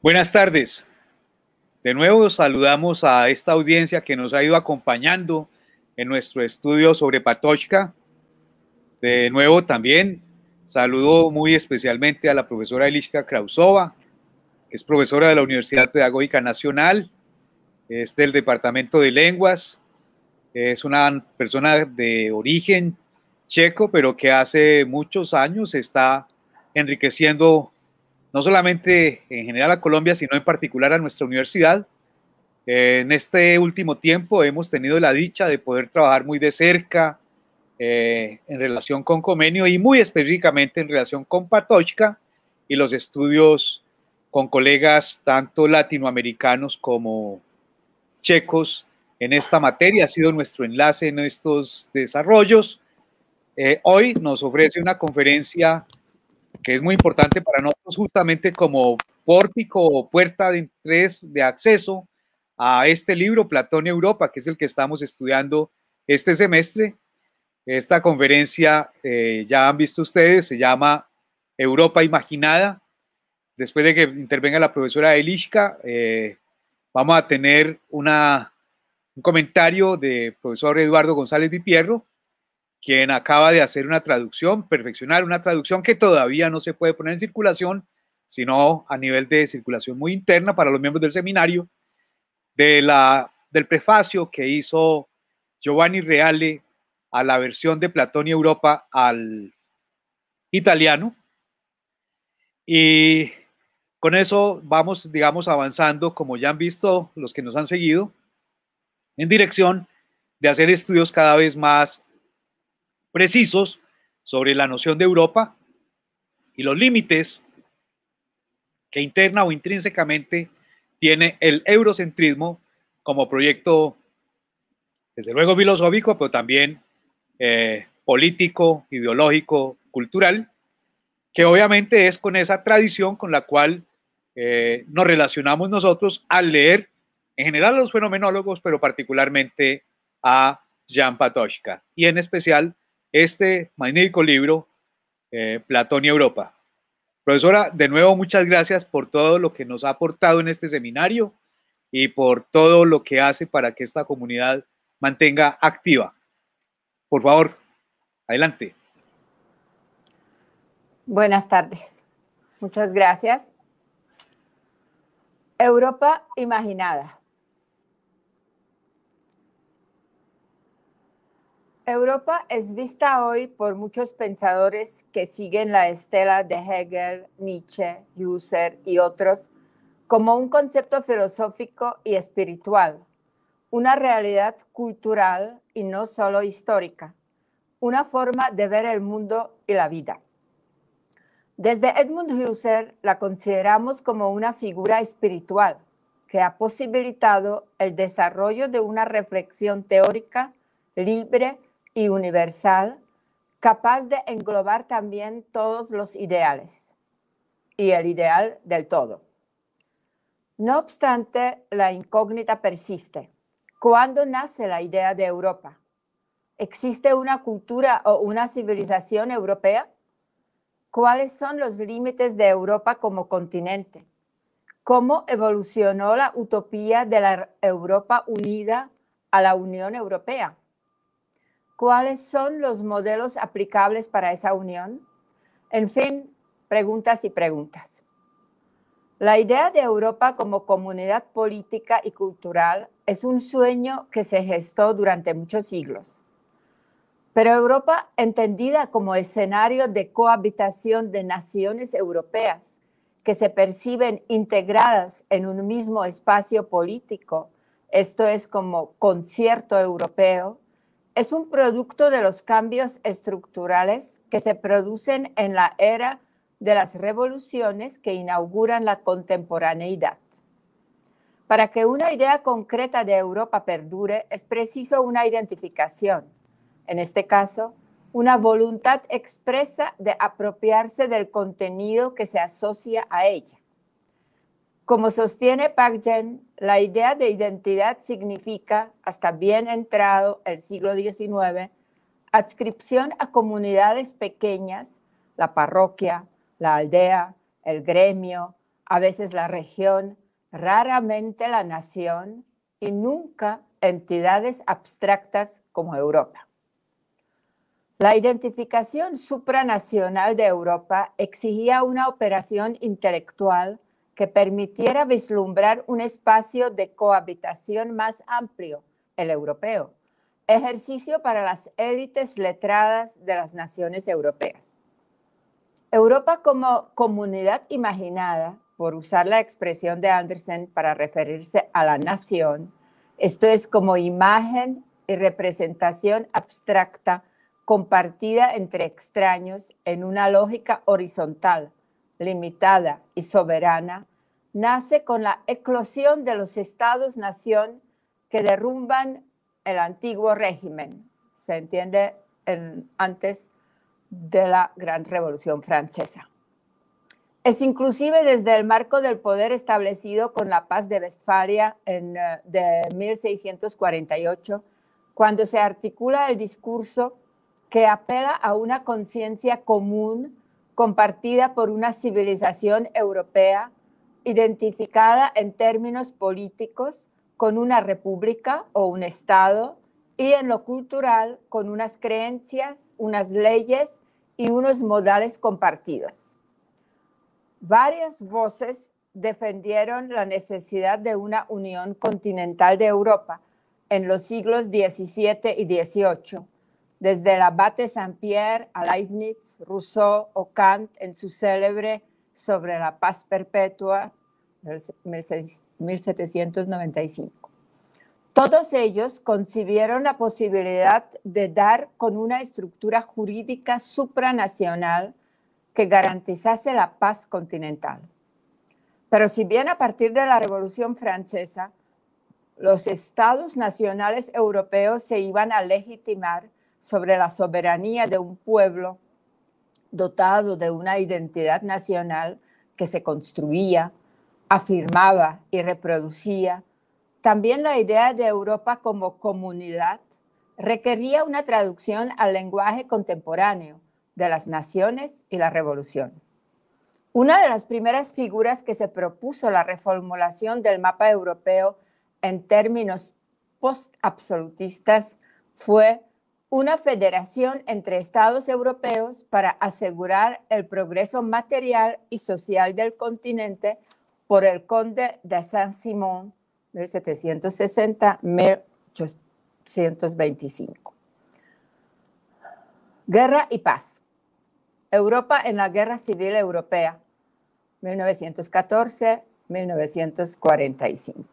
Buenas tardes. De nuevo saludamos a esta audiencia que nos ha ido acompañando en nuestro estudio sobre Patochka. De nuevo también saludo muy especialmente a la profesora Eliska Krausova, es profesora de la Universidad Pedagógica Nacional, es del Departamento de Lenguas, es una persona de origen checo, pero que hace muchos años está enriqueciendo no solamente en general a Colombia, sino en particular a nuestra universidad. En este último tiempo hemos tenido la dicha de poder trabajar muy de cerca eh, en relación con Comenio y muy específicamente en relación con Patochka y los estudios con colegas tanto latinoamericanos como checos en esta materia. Ha sido nuestro enlace en estos desarrollos. Eh, hoy nos ofrece una conferencia que es muy importante para nosotros justamente como pórtico o puerta de acceso a este libro, Platón y Europa, que es el que estamos estudiando este semestre. Esta conferencia, eh, ya han visto ustedes, se llama Europa Imaginada, después de que intervenga la profesora Elishka, eh, vamos a tener un comentario de profesor Eduardo González Di Pierro, quien acaba de hacer una traducción, perfeccionar una traducción que todavía no se puede poner en circulación, sino a nivel de circulación muy interna para los miembros del seminario, del prefacio que hizo Giovanni Reale a la versión de Platón y Europa al italiano. Y con eso vamos, digamos, avanzando, como ya han visto los que nos han seguido, en dirección de hacer estudios cada vez más precisos sobre la noción de Europa y los límites que interna o intrínsecamente tiene el eurocentrismo como proyecto, desde luego filosófico, pero también eh, político, ideológico, cultural, que obviamente es con esa tradición con la cual eh, nos relacionamos nosotros al leer en general a los fenomenólogos, pero particularmente a Jan Patochka, y en especial este magnífico libro, eh, Platón y Europa. Profesora, de nuevo muchas gracias por todo lo que nos ha aportado en este seminario y por todo lo que hace para que esta comunidad mantenga activa. Por favor, adelante. Buenas tardes. Muchas gracias. Europa imaginada. Europa es vista hoy por muchos pensadores que siguen la estela de Hegel, Nietzsche, Husserl y otros como un concepto filosófico y espiritual, una realidad cultural y no solo histórica, una forma de ver el mundo y la vida. Desde Edmund Husserl la consideramos como una figura espiritual que ha posibilitado el desarrollo de una reflexión teórica libre y universal, capaz de englobar también todos los ideales y el ideal del todo. No obstante, la incógnita persiste. ¿Cuándo nace la idea de Europa? ¿Existe una cultura o una civilización europea? cuáles son los límites de Europa como continente, cómo evolucionó la utopía de la Europa unida a la Unión Europea, cuáles son los modelos aplicables para esa unión, en fin, preguntas y preguntas. La idea de Europa como comunidad política y cultural es un sueño que se gestó durante muchos siglos. Pero Europa entendida como escenario de cohabitación de naciones europeas que se perciben integradas en un mismo espacio político, esto es como concierto europeo, es un producto de los cambios estructurales que se producen en la era de las revoluciones que inauguran la contemporaneidad. Para que una idea concreta de Europa perdure es preciso una identificación, en este caso, una voluntad expresa de apropiarse del contenido que se asocia a ella. Como sostiene Park la idea de identidad significa, hasta bien entrado el siglo XIX, adscripción a comunidades pequeñas, la parroquia, la aldea, el gremio, a veces la región, raramente la nación y nunca entidades abstractas como Europa. La identificación supranacional de Europa exigía una operación intelectual que permitiera vislumbrar un espacio de cohabitación más amplio, el europeo, ejercicio para las élites letradas de las naciones europeas. Europa como comunidad imaginada, por usar la expresión de Andersen para referirse a la nación, esto es como imagen y representación abstracta compartida entre extraños en una lógica horizontal, limitada y soberana, nace con la eclosión de los estados-nación que derrumban el antiguo régimen, se entiende antes de la Gran Revolución Francesa. Es inclusive desde el marco del poder establecido con la paz de Westfalia en, eh, de 1648 cuando se articula el discurso que apela a una conciencia común compartida por una civilización europea identificada en términos políticos con una república o un Estado y en lo cultural con unas creencias, unas leyes y unos modales compartidos. Varias voces defendieron la necesidad de una unión continental de Europa en los siglos XVII y XVIII desde el abate Saint-Pierre a Leibniz, Rousseau o Kant en su célebre Sobre la paz perpetua del 1795. Todos ellos concibieron la posibilidad de dar con una estructura jurídica supranacional que garantizase la paz continental. Pero si bien a partir de la Revolución Francesa, los estados nacionales europeos se iban a legitimar sobre la soberanía de un pueblo dotado de una identidad nacional que se construía, afirmaba y reproducía, también la idea de Europa como comunidad requería una traducción al lenguaje contemporáneo de las naciones y la revolución. Una de las primeras figuras que se propuso la reformulación del mapa europeo en términos post-absolutistas fue una federación entre Estados europeos para asegurar el progreso material y social del continente por el conde de Saint-Simon, 1760-1825. Guerra y paz. Europa en la Guerra Civil Europea, 1914-1945.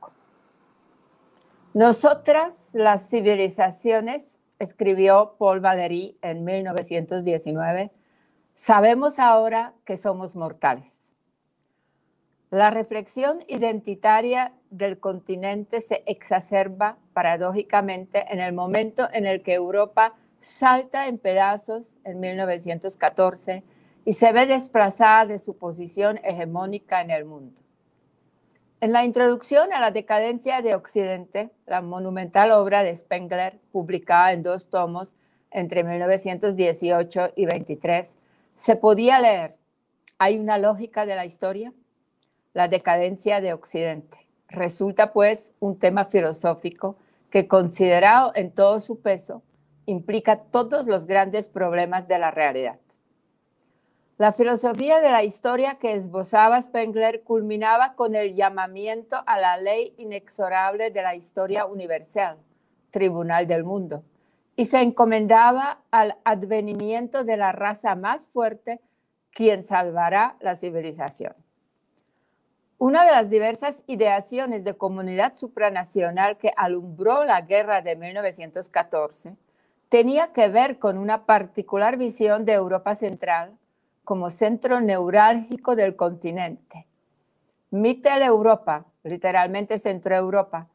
Nosotras, las civilizaciones, escribió Paul Valéry en 1919, sabemos ahora que somos mortales. La reflexión identitaria del continente se exacerba paradójicamente en el momento en el que Europa salta en pedazos en 1914 y se ve desplazada de su posición hegemónica en el mundo. En la introducción a la decadencia de Occidente, la monumental obra de Spengler, publicada en dos tomos entre 1918 y 23, se podía leer, hay una lógica de la historia, la decadencia de Occidente. Resulta pues un tema filosófico que considerado en todo su peso implica todos los grandes problemas de la realidad. La filosofía de la historia que esbozaba Spengler culminaba con el llamamiento a la ley inexorable de la historia universal, tribunal del mundo, y se encomendaba al advenimiento de la raza más fuerte, quien salvará la civilización. Una de las diversas ideaciones de comunidad supranacional que alumbró la guerra de 1914 tenía que ver con una particular visión de Europa Central como centro neurálgico del continente. Mitteleuropa, literalmente Centro Europa,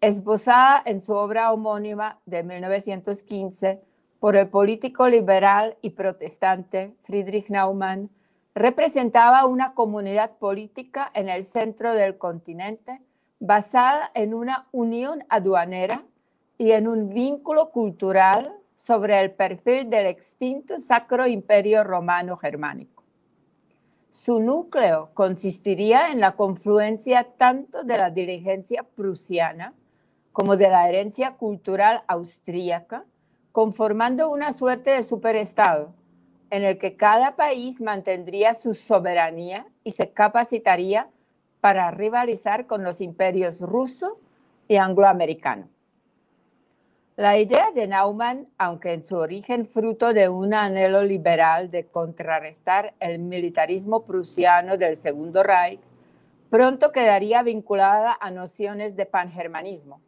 esbozada en su obra homónima de 1915 por el político liberal y protestante Friedrich Naumann, representaba una comunidad política en el centro del continente basada en una unión aduanera y en un vínculo cultural sobre el perfil del extinto Sacro Imperio Romano Germánico. Su núcleo consistiría en la confluencia tanto de la diligencia prusiana como de la herencia cultural austríaca, conformando una suerte de superestado en el que cada país mantendría su soberanía y se capacitaría para rivalizar con los imperios ruso y angloamericano. La idea de Naumann, aunque en su origen fruto de un anhelo liberal de contrarrestar el militarismo prusiano del Segundo Reich, pronto quedaría vinculada a nociones de pangermanismo.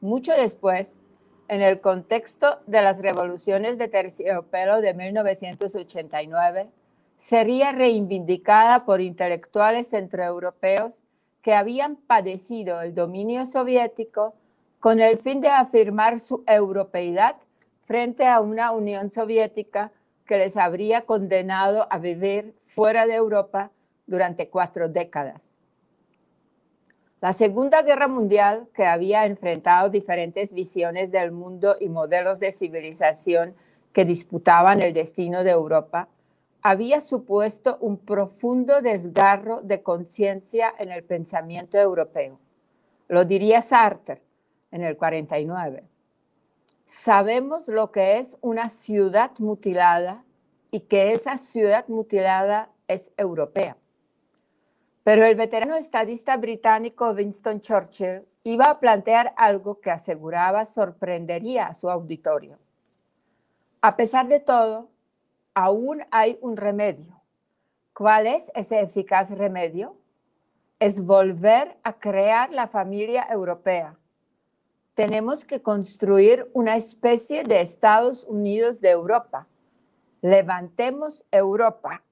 Mucho después, en el contexto de las revoluciones de terciopelo de 1989, sería reivindicada por intelectuales centroeuropeos que habían padecido el dominio soviético con el fin de afirmar su europeidad frente a una Unión Soviética que les habría condenado a vivir fuera de Europa durante cuatro décadas. La Segunda Guerra Mundial, que había enfrentado diferentes visiones del mundo y modelos de civilización que disputaban el destino de Europa, había supuesto un profundo desgarro de conciencia en el pensamiento europeo. Lo diría Sartre, en el 49. Sabemos lo que es una ciudad mutilada y que esa ciudad mutilada es europea. Pero el veterano estadista británico Winston Churchill iba a plantear algo que aseguraba sorprendería a su auditorio. A pesar de todo, aún hay un remedio. ¿Cuál es ese eficaz remedio? Es volver a crear la familia europea, tenemos que construir una especie de Estados Unidos de Europa. Levantemos Europa,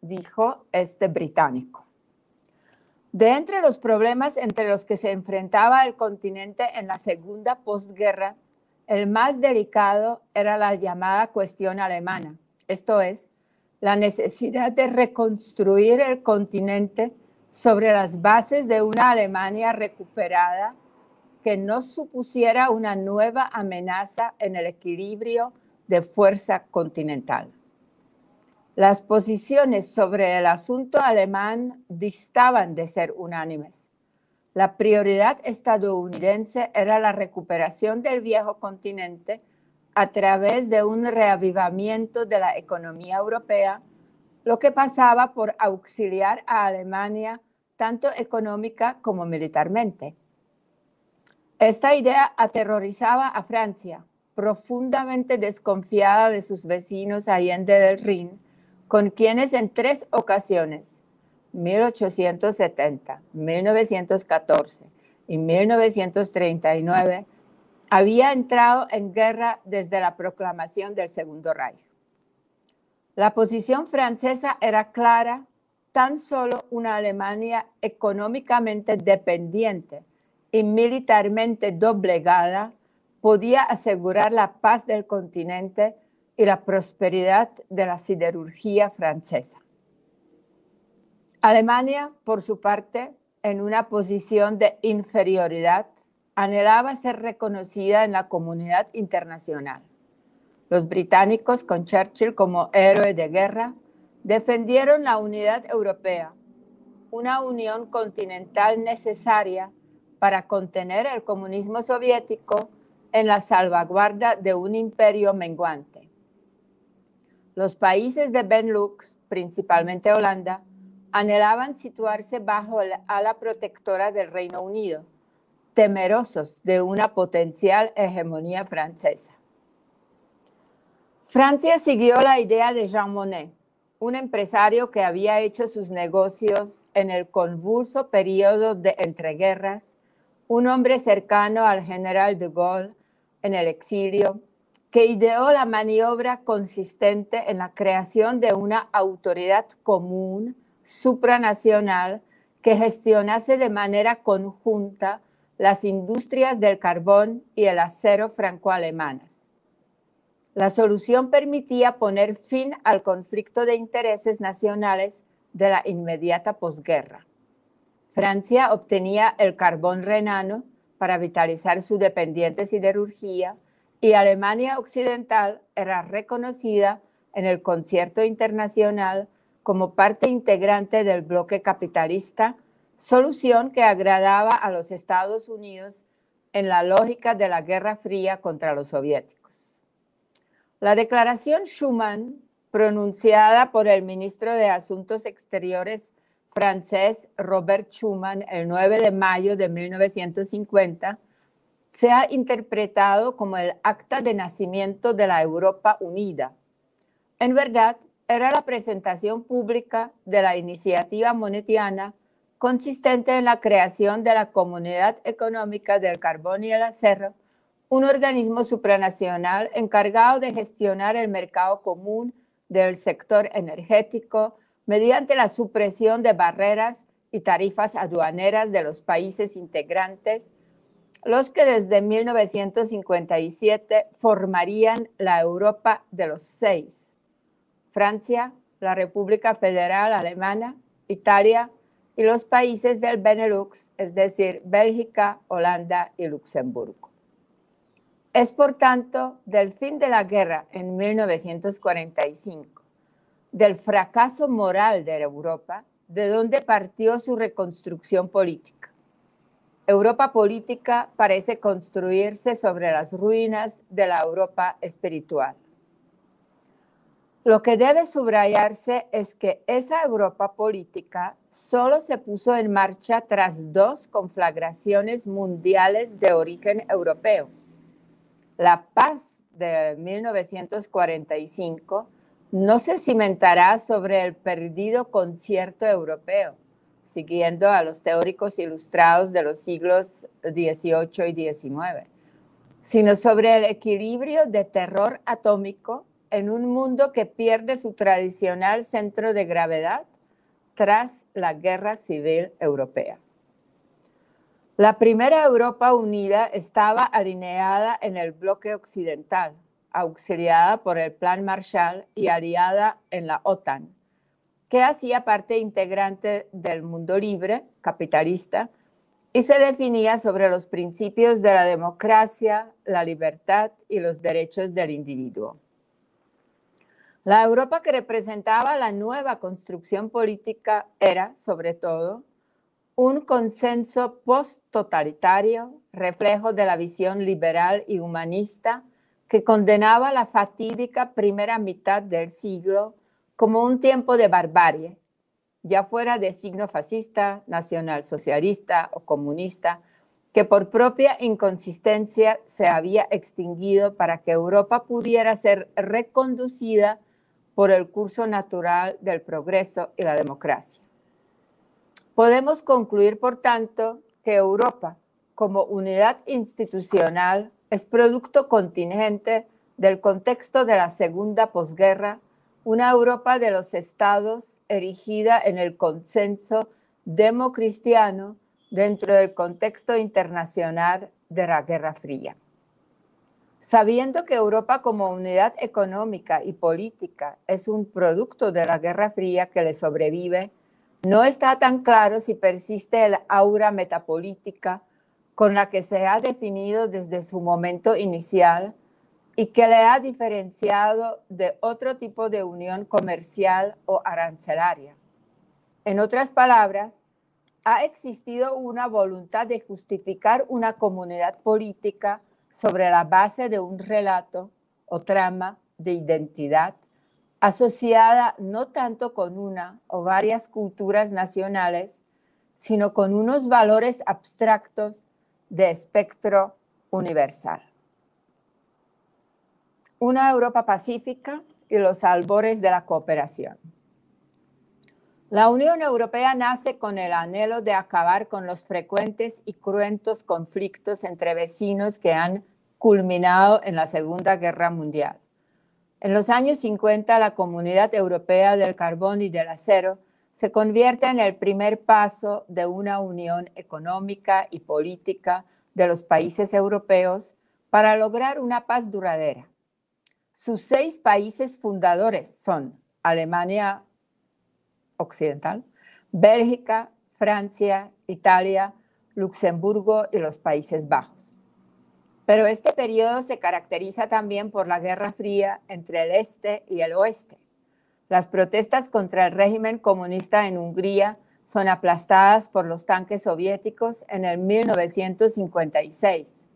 dijo este británico. De entre los problemas entre los que se enfrentaba el continente en la segunda postguerra, el más delicado era la llamada cuestión alemana, esto es, la necesidad de reconstruir el continente sobre las bases de una Alemania recuperada que no supusiera una nueva amenaza en el equilibrio de fuerza continental. Las posiciones sobre el asunto alemán distaban de ser unánimes. La prioridad estadounidense era la recuperación del viejo continente a través de un reavivamiento de la economía europea, lo que pasaba por auxiliar a Alemania tanto económica como militarmente. Esta idea aterrorizaba a Francia, profundamente desconfiada de sus vecinos allende del Rin, con quienes en tres ocasiones, 1870, 1914 y 1939, había entrado en guerra desde la proclamación del Segundo Reich. La posición francesa era clara, tan solo una Alemania económicamente dependiente y militarmente doblegada, podía asegurar la paz del continente y la prosperidad de la siderurgia francesa. Alemania, por su parte, en una posición de inferioridad, anhelaba ser reconocida en la comunidad internacional. Los británicos, con Churchill como héroe de guerra, defendieron la unidad europea, una unión continental necesaria para contener el comunismo soviético en la salvaguarda de un imperio menguante. Los países de Benelux, principalmente Holanda, anhelaban situarse bajo la protectora del Reino Unido, temerosos de una potencial hegemonía francesa. Francia siguió la idea de Jean Monnet, un empresario que había hecho sus negocios en el convulso periodo de entreguerras un hombre cercano al general de Gaulle en el exilio, que ideó la maniobra consistente en la creación de una autoridad común, supranacional, que gestionase de manera conjunta las industrias del carbón y el acero franco-alemanas. La solución permitía poner fin al conflicto de intereses nacionales de la inmediata posguerra. Francia obtenía el carbón renano para vitalizar su dependiente siderurgia y Alemania Occidental era reconocida en el concierto internacional como parte integrante del bloque capitalista, solución que agradaba a los Estados Unidos en la lógica de la Guerra Fría contra los soviéticos. La declaración Schuman, pronunciada por el ministro de Asuntos Exteriores francés Robert Schuman el 9 de mayo de 1950 se ha interpretado como el acta de nacimiento de la Europa Unida. En verdad, era la presentación pública de la iniciativa monetiana consistente en la creación de la Comunidad Económica del Carbón y el Acero, un organismo supranacional encargado de gestionar el mercado común del sector energético, mediante la supresión de barreras y tarifas aduaneras de los países integrantes, los que desde 1957 formarían la Europa de los seis, Francia, la República Federal Alemana, Italia y los países del Benelux, es decir, Bélgica, Holanda y Luxemburgo. Es por tanto del fin de la guerra en 1945 del fracaso moral de Europa, de donde partió su reconstrucción política. Europa política parece construirse sobre las ruinas de la Europa espiritual. Lo que debe subrayarse es que esa Europa política solo se puso en marcha tras dos conflagraciones mundiales de origen europeo. La paz de 1945 no se cimentará sobre el perdido concierto europeo, siguiendo a los teóricos ilustrados de los siglos XVIII y XIX, sino sobre el equilibrio de terror atómico en un mundo que pierde su tradicional centro de gravedad tras la guerra civil europea. La primera Europa unida estaba alineada en el bloque occidental, auxiliada por el Plan Marshall y aliada en la OTAN, que hacía parte integrante del mundo libre, capitalista, y se definía sobre los principios de la democracia, la libertad y los derechos del individuo. La Europa que representaba la nueva construcción política era, sobre todo, un consenso post-totalitario, reflejo de la visión liberal y humanista que condenaba la fatídica primera mitad del siglo como un tiempo de barbarie, ya fuera de signo fascista, nacionalsocialista o comunista, que por propia inconsistencia se había extinguido para que Europa pudiera ser reconducida por el curso natural del progreso y la democracia. Podemos concluir, por tanto, que Europa, como unidad institucional, es producto contingente del contexto de la Segunda Posguerra, una Europa de los Estados erigida en el consenso democristiano dentro del contexto internacional de la Guerra Fría. Sabiendo que Europa como unidad económica y política es un producto de la Guerra Fría que le sobrevive, no está tan claro si persiste el aura metapolítica con la que se ha definido desde su momento inicial y que le ha diferenciado de otro tipo de unión comercial o arancelaria. En otras palabras, ha existido una voluntad de justificar una comunidad política sobre la base de un relato o trama de identidad asociada no tanto con una o varias culturas nacionales, sino con unos valores abstractos de espectro universal. Una Europa pacífica y los albores de la cooperación. La Unión Europea nace con el anhelo de acabar con los frecuentes y cruentos conflictos entre vecinos que han culminado en la Segunda Guerra Mundial. En los años 50, la Comunidad Europea del Carbón y del Acero se convierte en el primer paso de una unión económica y política de los países europeos para lograr una paz duradera. Sus seis países fundadores son Alemania Occidental, Bélgica, Francia, Italia, Luxemburgo y los Países Bajos. Pero este periodo se caracteriza también por la Guerra Fría entre el este y el oeste las protestas contra el régimen comunista en Hungría son aplastadas por los tanques soviéticos en el 1956.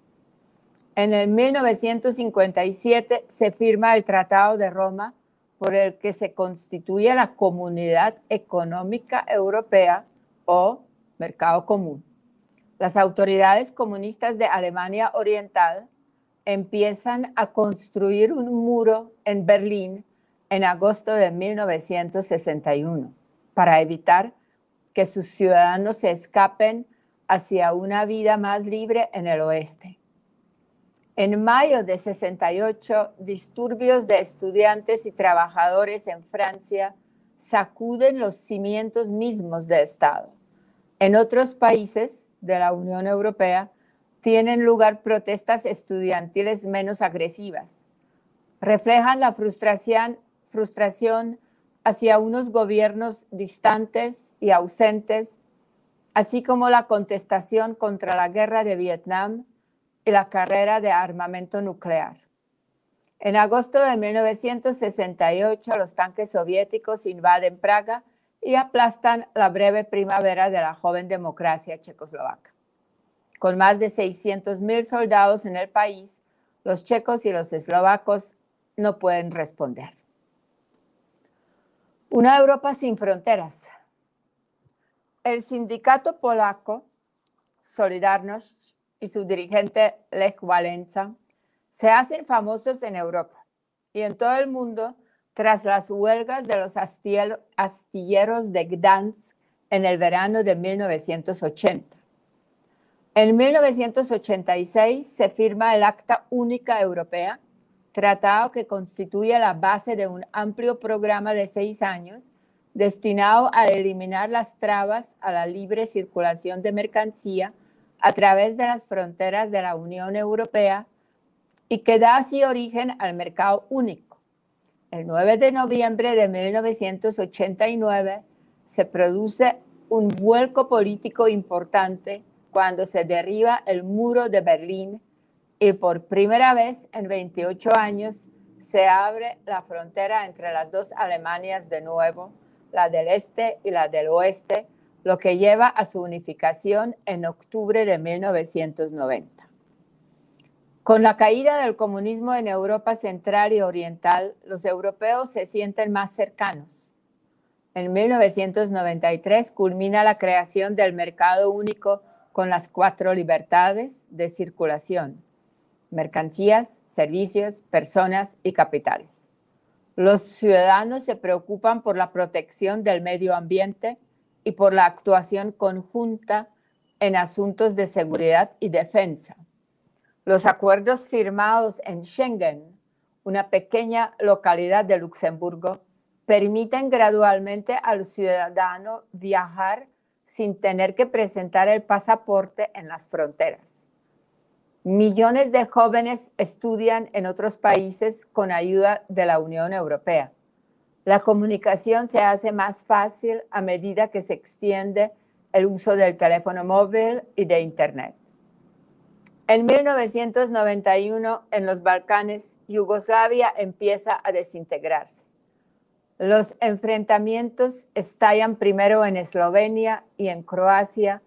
En el 1957 se firma el Tratado de Roma por el que se constituye la Comunidad Económica Europea o Mercado Común. Las autoridades comunistas de Alemania Oriental empiezan a construir un muro en Berlín en agosto de 1961 para evitar que sus ciudadanos se escapen hacia una vida más libre en el oeste. En mayo de 68, disturbios de estudiantes y trabajadores en Francia sacuden los cimientos mismos del Estado. En otros países de la Unión Europea tienen lugar protestas estudiantiles menos agresivas. Reflejan la frustración frustración hacia unos gobiernos distantes y ausentes, así como la contestación contra la guerra de Vietnam y la carrera de armamento nuclear. En agosto de 1968, los tanques soviéticos invaden Praga y aplastan la breve primavera de la joven democracia checoslovaca. Con más de 600.000 soldados en el país, los checos y los eslovacos no pueden responder. Una Europa sin fronteras. El sindicato polaco Solidarność y su dirigente Lech Walesa se hacen famosos en Europa y en todo el mundo tras las huelgas de los astilleros de Gdansk en el verano de 1980. En 1986 se firma el Acta Única Europea tratado que constituye la base de un amplio programa de seis años destinado a eliminar las trabas a la libre circulación de mercancía a través de las fronteras de la Unión Europea y que da así origen al mercado único. El 9 de noviembre de 1989 se produce un vuelco político importante cuando se derriba el muro de Berlín y por primera vez en 28 años se abre la frontera entre las dos Alemanias de nuevo, la del este y la del oeste, lo que lleva a su unificación en octubre de 1990. Con la caída del comunismo en Europa Central y Oriental, los europeos se sienten más cercanos. En 1993 culmina la creación del mercado único con las cuatro libertades de circulación, mercancías, servicios, personas y capitales. Los ciudadanos se preocupan por la protección del medio ambiente y por la actuación conjunta en asuntos de seguridad y defensa. Los acuerdos firmados en Schengen, una pequeña localidad de Luxemburgo, permiten gradualmente al ciudadano viajar sin tener que presentar el pasaporte en las fronteras. Millones de jóvenes estudian en otros países con ayuda de la Unión Europea. La comunicación se hace más fácil a medida que se extiende el uso del teléfono móvil y de Internet. En 1991, en los Balcanes, Yugoslavia empieza a desintegrarse. Los enfrentamientos estallan primero en Eslovenia y en Croacia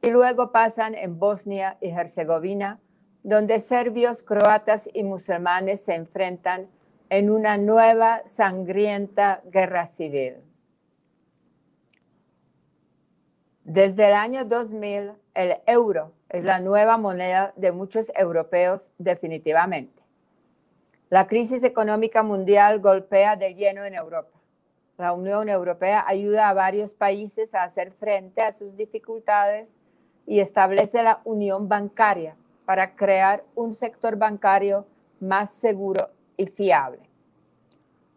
y luego pasan en Bosnia y Herzegovina, donde serbios, croatas y musulmanes se enfrentan en una nueva sangrienta guerra civil. Desde el año 2000, el euro es la nueva moneda de muchos europeos definitivamente. La crisis económica mundial golpea de lleno en Europa. La Unión Europea ayuda a varios países a hacer frente a sus dificultades y establece la unión bancaria para crear un sector bancario más seguro y fiable.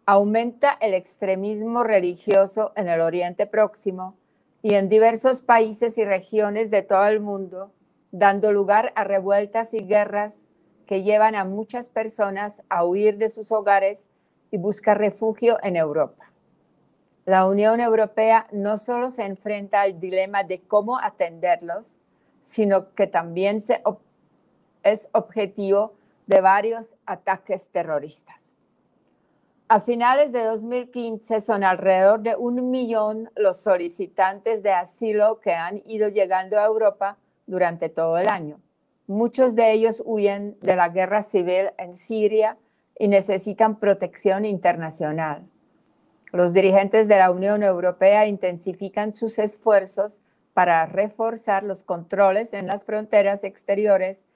Aumenta el extremismo religioso en el Oriente Próximo y en diversos países y regiones de todo el mundo, dando lugar a revueltas y guerras que llevan a muchas personas a huir de sus hogares y buscar refugio en Europa. La Unión Europea no solo se enfrenta al dilema de cómo atenderlos, sino que también se es objetivo de varios ataques terroristas. A finales de 2015 son alrededor de un millón los solicitantes de asilo que han ido llegando a Europa durante todo el año. Muchos de ellos huyen de la guerra civil en Siria y necesitan protección internacional. Los dirigentes de la Unión Europea intensifican sus esfuerzos para reforzar los controles en las fronteras exteriores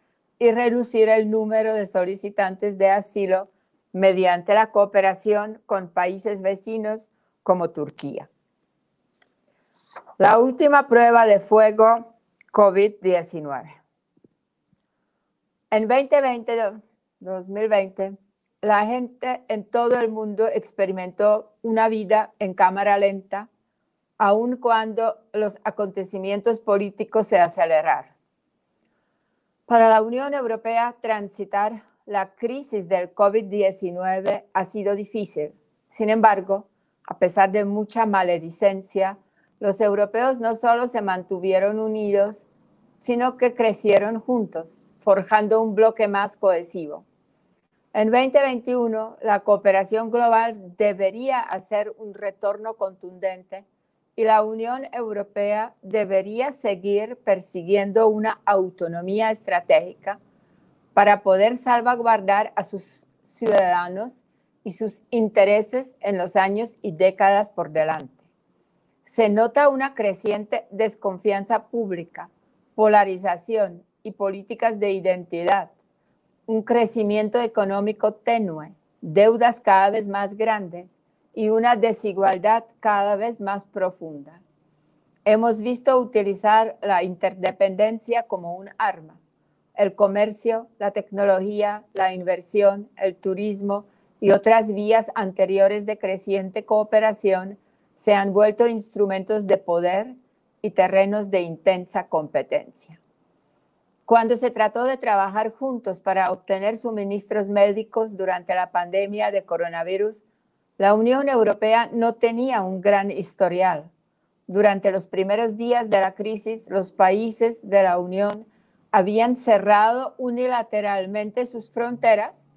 y reducir el número de solicitantes de asilo mediante la cooperación con países vecinos como Turquía. La última prueba de fuego COVID-19. En 2020, 2020, la gente en todo el mundo experimentó una vida en cámara lenta, aun cuando los acontecimientos políticos se aceleraron. Para la Unión Europea, transitar la crisis del COVID-19 ha sido difícil. Sin embargo, a pesar de mucha maledicencia, los europeos no solo se mantuvieron unidos, sino que crecieron juntos, forjando un bloque más cohesivo. En 2021, la cooperación global debería hacer un retorno contundente y la Unión Europea debería seguir persiguiendo una autonomía estratégica para poder salvaguardar a sus ciudadanos y sus intereses en los años y décadas por delante. Se nota una creciente desconfianza pública, polarización y políticas de identidad, un crecimiento económico tenue, deudas cada vez más grandes y una desigualdad cada vez más profunda. Hemos visto utilizar la interdependencia como un arma. El comercio, la tecnología, la inversión, el turismo y otras vías anteriores de creciente cooperación se han vuelto instrumentos de poder y terrenos de intensa competencia. Cuando se trató de trabajar juntos para obtener suministros médicos durante la pandemia de coronavirus, la Unión Europea no tenía un gran historial. Durante los primeros días de la crisis, los países de la Unión habían cerrado unilateralmente sus fronteras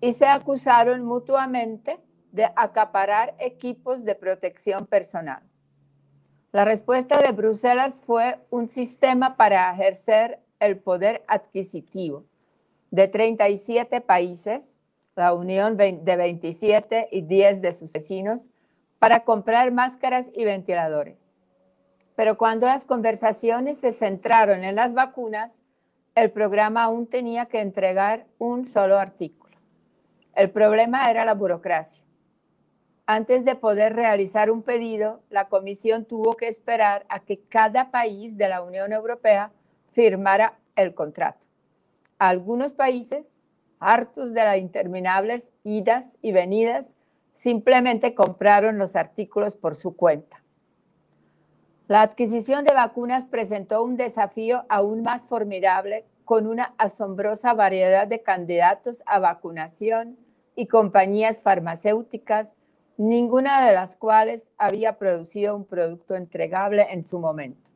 y se acusaron mutuamente de acaparar equipos de protección personal. La respuesta de Bruselas fue un sistema para ejercer el poder adquisitivo de 37 países la unión de 27 y 10 de sus vecinos para comprar máscaras y ventiladores. Pero cuando las conversaciones se centraron en las vacunas, el programa aún tenía que entregar un solo artículo. El problema era la burocracia. Antes de poder realizar un pedido, la comisión tuvo que esperar a que cada país de la Unión Europea firmara el contrato. Algunos países hartos de las interminables idas y venidas, simplemente compraron los artículos por su cuenta. La adquisición de vacunas presentó un desafío aún más formidable con una asombrosa variedad de candidatos a vacunación y compañías farmacéuticas, ninguna de las cuales había producido un producto entregable en su momento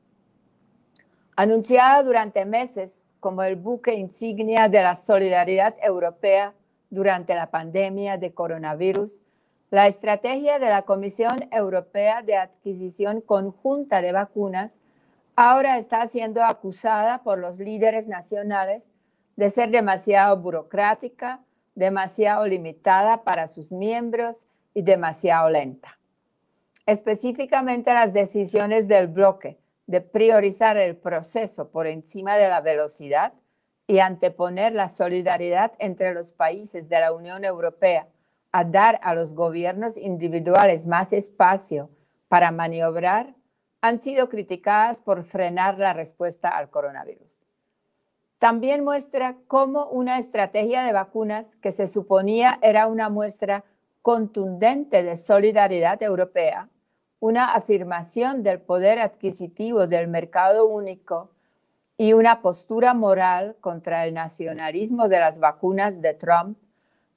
anunciada durante meses como el buque insignia de la solidaridad europea durante la pandemia de coronavirus, la estrategia de la Comisión Europea de Adquisición Conjunta de Vacunas ahora está siendo acusada por los líderes nacionales de ser demasiado burocrática, demasiado limitada para sus miembros y demasiado lenta. Específicamente las decisiones del bloque de priorizar el proceso por encima de la velocidad y anteponer la solidaridad entre los países de la Unión Europea a dar a los gobiernos individuales más espacio para maniobrar, han sido criticadas por frenar la respuesta al coronavirus. También muestra cómo una estrategia de vacunas que se suponía era una muestra contundente de solidaridad europea una afirmación del poder adquisitivo del mercado único y una postura moral contra el nacionalismo de las vacunas de Trump,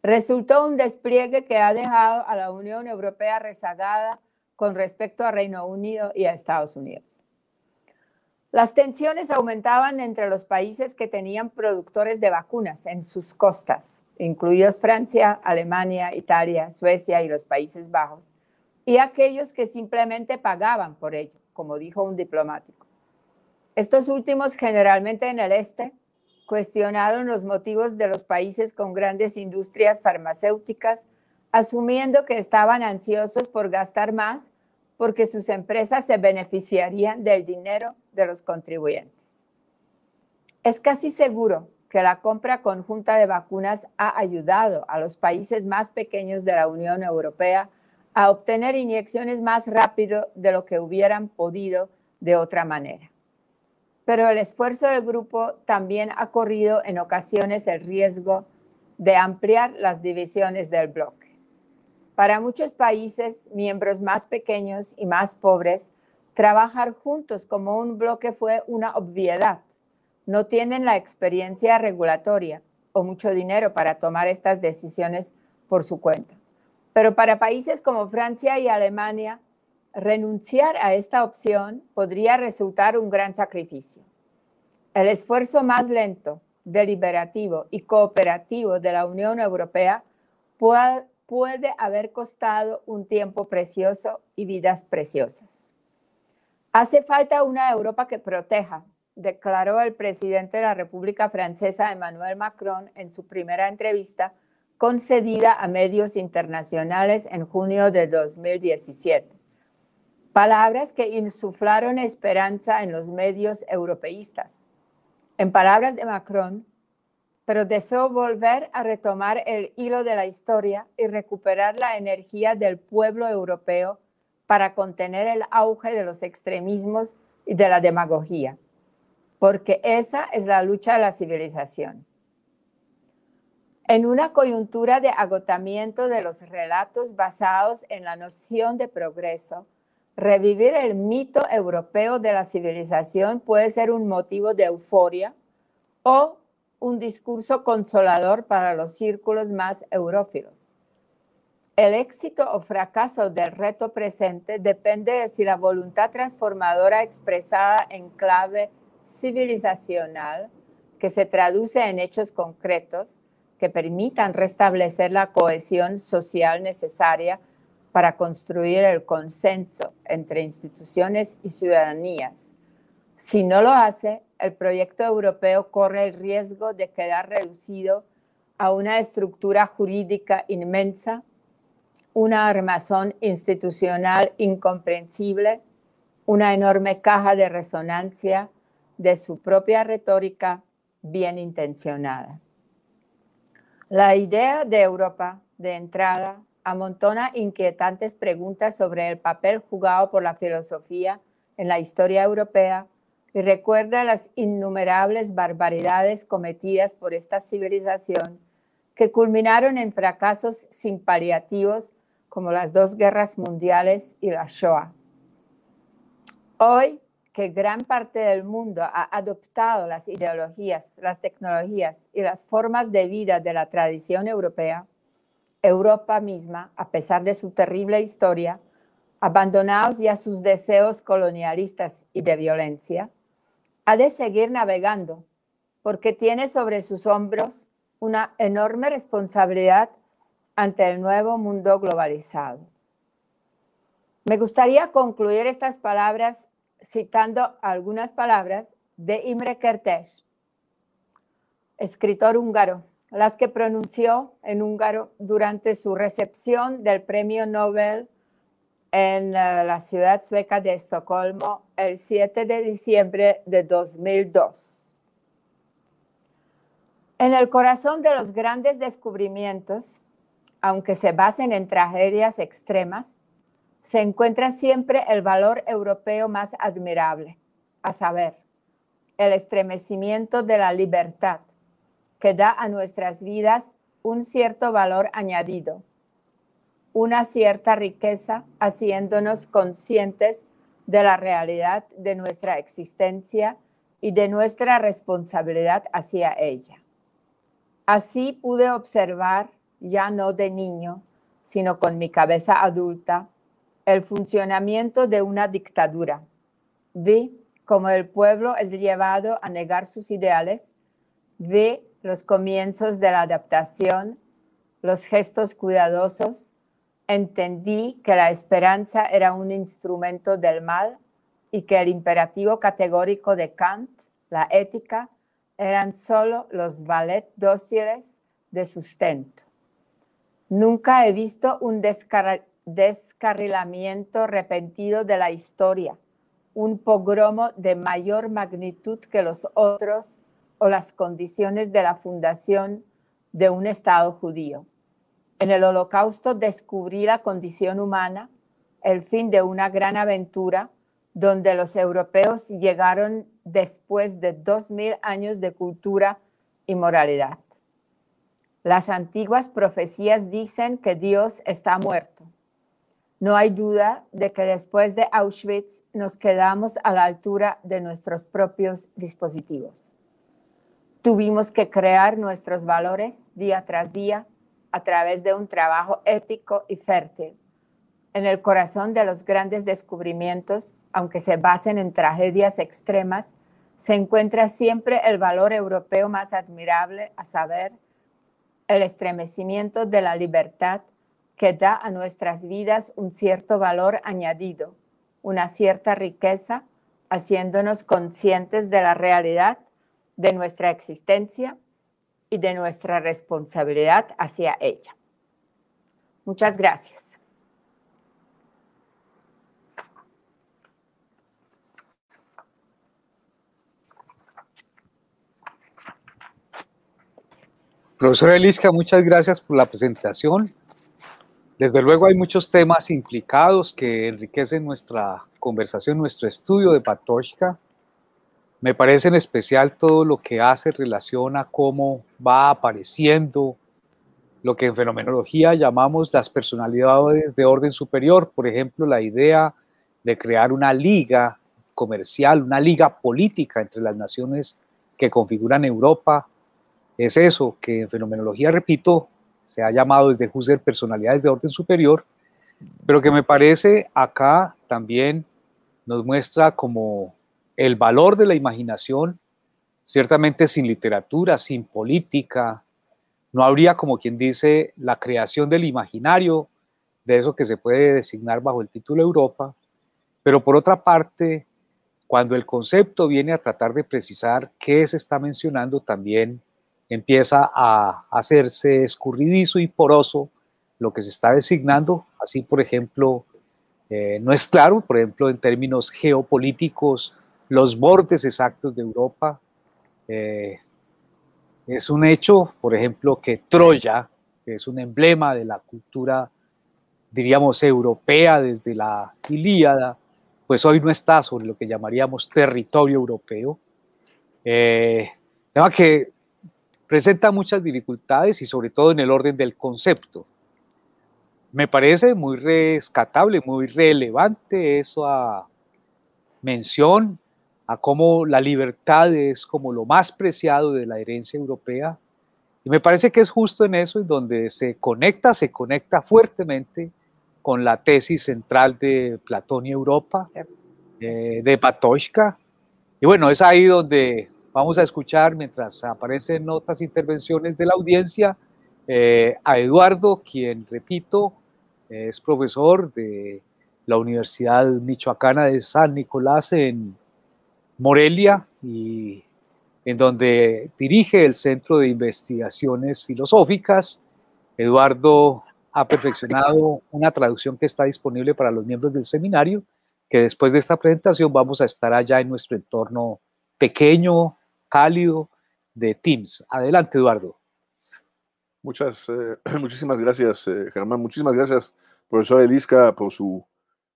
resultó un despliegue que ha dejado a la Unión Europea rezagada con respecto a Reino Unido y a Estados Unidos. Las tensiones aumentaban entre los países que tenían productores de vacunas en sus costas, incluidos Francia, Alemania, Italia, Suecia y los Países Bajos, y aquellos que simplemente pagaban por ello, como dijo un diplomático. Estos últimos, generalmente en el este, cuestionaron los motivos de los países con grandes industrias farmacéuticas, asumiendo que estaban ansiosos por gastar más porque sus empresas se beneficiarían del dinero de los contribuyentes. Es casi seguro que la compra conjunta de vacunas ha ayudado a los países más pequeños de la Unión Europea a obtener inyecciones más rápido de lo que hubieran podido de otra manera. Pero el esfuerzo del grupo también ha corrido en ocasiones el riesgo de ampliar las divisiones del bloque. Para muchos países, miembros más pequeños y más pobres, trabajar juntos como un bloque fue una obviedad. No tienen la experiencia regulatoria o mucho dinero para tomar estas decisiones por su cuenta. Pero para países como Francia y Alemania, renunciar a esta opción podría resultar un gran sacrificio. El esfuerzo más lento, deliberativo y cooperativo de la Unión Europea puede haber costado un tiempo precioso y vidas preciosas. Hace falta una Europa que proteja, declaró el presidente de la República Francesa, Emmanuel Macron, en su primera entrevista concedida a medios internacionales en junio de 2017. Palabras que insuflaron esperanza en los medios europeístas. En palabras de Macron, pero deseo volver a retomar el hilo de la historia y recuperar la energía del pueblo europeo para contener el auge de los extremismos y de la demagogía, porque esa es la lucha de la civilización. En una coyuntura de agotamiento de los relatos basados en la noción de progreso, revivir el mito europeo de la civilización puede ser un motivo de euforia o un discurso consolador para los círculos más eurófilos. El éxito o fracaso del reto presente depende de si la voluntad transformadora expresada en clave civilizacional, que se traduce en hechos concretos, que permitan restablecer la cohesión social necesaria para construir el consenso entre instituciones y ciudadanías. Si no lo hace, el proyecto europeo corre el riesgo de quedar reducido a una estructura jurídica inmensa, una armazón institucional incomprensible, una enorme caja de resonancia de su propia retórica bien intencionada. La idea de Europa de entrada amontona inquietantes preguntas sobre el papel jugado por la filosofía en la historia europea y recuerda las innumerables barbaridades cometidas por esta civilización que culminaron en fracasos sin paliativos como las dos guerras mundiales y la Shoah. Hoy que gran parte del mundo ha adoptado las ideologías, las tecnologías y las formas de vida de la tradición europea, Europa misma, a pesar de su terrible historia, abandonados ya sus deseos colonialistas y de violencia, ha de seguir navegando porque tiene sobre sus hombros una enorme responsabilidad ante el nuevo mundo globalizado. Me gustaría concluir estas palabras citando algunas palabras de Imre Kertész, escritor húngaro, las que pronunció en húngaro durante su recepción del premio Nobel en eh, la ciudad sueca de Estocolmo el 7 de diciembre de 2002. En el corazón de los grandes descubrimientos, aunque se basen en tragedias extremas, se encuentra siempre el valor europeo más admirable, a saber, el estremecimiento de la libertad, que da a nuestras vidas un cierto valor añadido, una cierta riqueza, haciéndonos conscientes de la realidad de nuestra existencia y de nuestra responsabilidad hacia ella. Así pude observar, ya no de niño, sino con mi cabeza adulta, el funcionamiento de una dictadura. Vi cómo el pueblo es llevado a negar sus ideales. Vi los comienzos de la adaptación, los gestos cuidadosos. Entendí que la esperanza era un instrumento del mal y que el imperativo categórico de Kant, la ética, eran solo los ballet dóciles de sustento. Nunca he visto un, descar descarrilamiento repentino de la historia, un pogromo de mayor magnitud que los otros o las condiciones de la fundación de un Estado judío. En el holocausto descubrí la condición humana, el fin de una gran aventura donde los europeos llegaron después de dos mil años de cultura y moralidad. Las antiguas profecías dicen que Dios está muerto. No hay duda de que después de Auschwitz nos quedamos a la altura de nuestros propios dispositivos. Tuvimos que crear nuestros valores día tras día a través de un trabajo ético y fértil en el corazón de los grandes descubrimientos, aunque se basen en tragedias extremas, se encuentra siempre el valor europeo más admirable, a saber, el estremecimiento de la libertad que da a nuestras vidas un cierto valor añadido, una cierta riqueza, haciéndonos conscientes de la realidad de nuestra existencia y de nuestra responsabilidad hacia ella. Muchas gracias. Profesora Elisca, muchas gracias por la presentación. Desde luego hay muchos temas implicados que enriquecen nuestra conversación, nuestro estudio de Patochka. Me parece en especial todo lo que hace relación a cómo va apareciendo lo que en fenomenología llamamos las personalidades de orden superior, por ejemplo, la idea de crear una liga comercial, una liga política entre las naciones que configuran Europa, es eso, que en fenomenología, repito, se ha llamado desde Husserl personalidades de orden superior, pero que me parece acá también nos muestra como el valor de la imaginación, ciertamente sin literatura, sin política, no habría como quien dice la creación del imaginario, de eso que se puede designar bajo el título Europa, pero por otra parte, cuando el concepto viene a tratar de precisar qué se está mencionando, también empieza a hacerse escurridizo y poroso lo que se está designando. Así, por ejemplo, eh, no es claro, por ejemplo, en términos geopolíticos, los bordes exactos de Europa. Eh, es un hecho, por ejemplo, que Troya, que es un emblema de la cultura, diríamos, europea desde la Ilíada, pues hoy no está sobre lo que llamaríamos territorio europeo. Eh, que presenta muchas dificultades y sobre todo en el orden del concepto. Me parece muy rescatable, muy relevante esa mención a cómo la libertad es como lo más preciado de la herencia europea. Y me parece que es justo en eso en donde se conecta, se conecta fuertemente con la tesis central de Platón y Europa, eh, de Patochka. Y bueno, es ahí donde Vamos a escuchar, mientras aparecen otras intervenciones de la audiencia, eh, a Eduardo, quien, repito, es profesor de la Universidad Michoacana de San Nicolás en Morelia y en donde dirige el Centro de Investigaciones Filosóficas. Eduardo ha perfeccionado una traducción que está disponible para los miembros del seminario, que después de esta presentación vamos a estar allá en nuestro entorno pequeño, cálido de Teams. Adelante, Eduardo. Muchas, eh, muchísimas gracias, eh, Germán. Muchísimas gracias, profesor Elisca, por su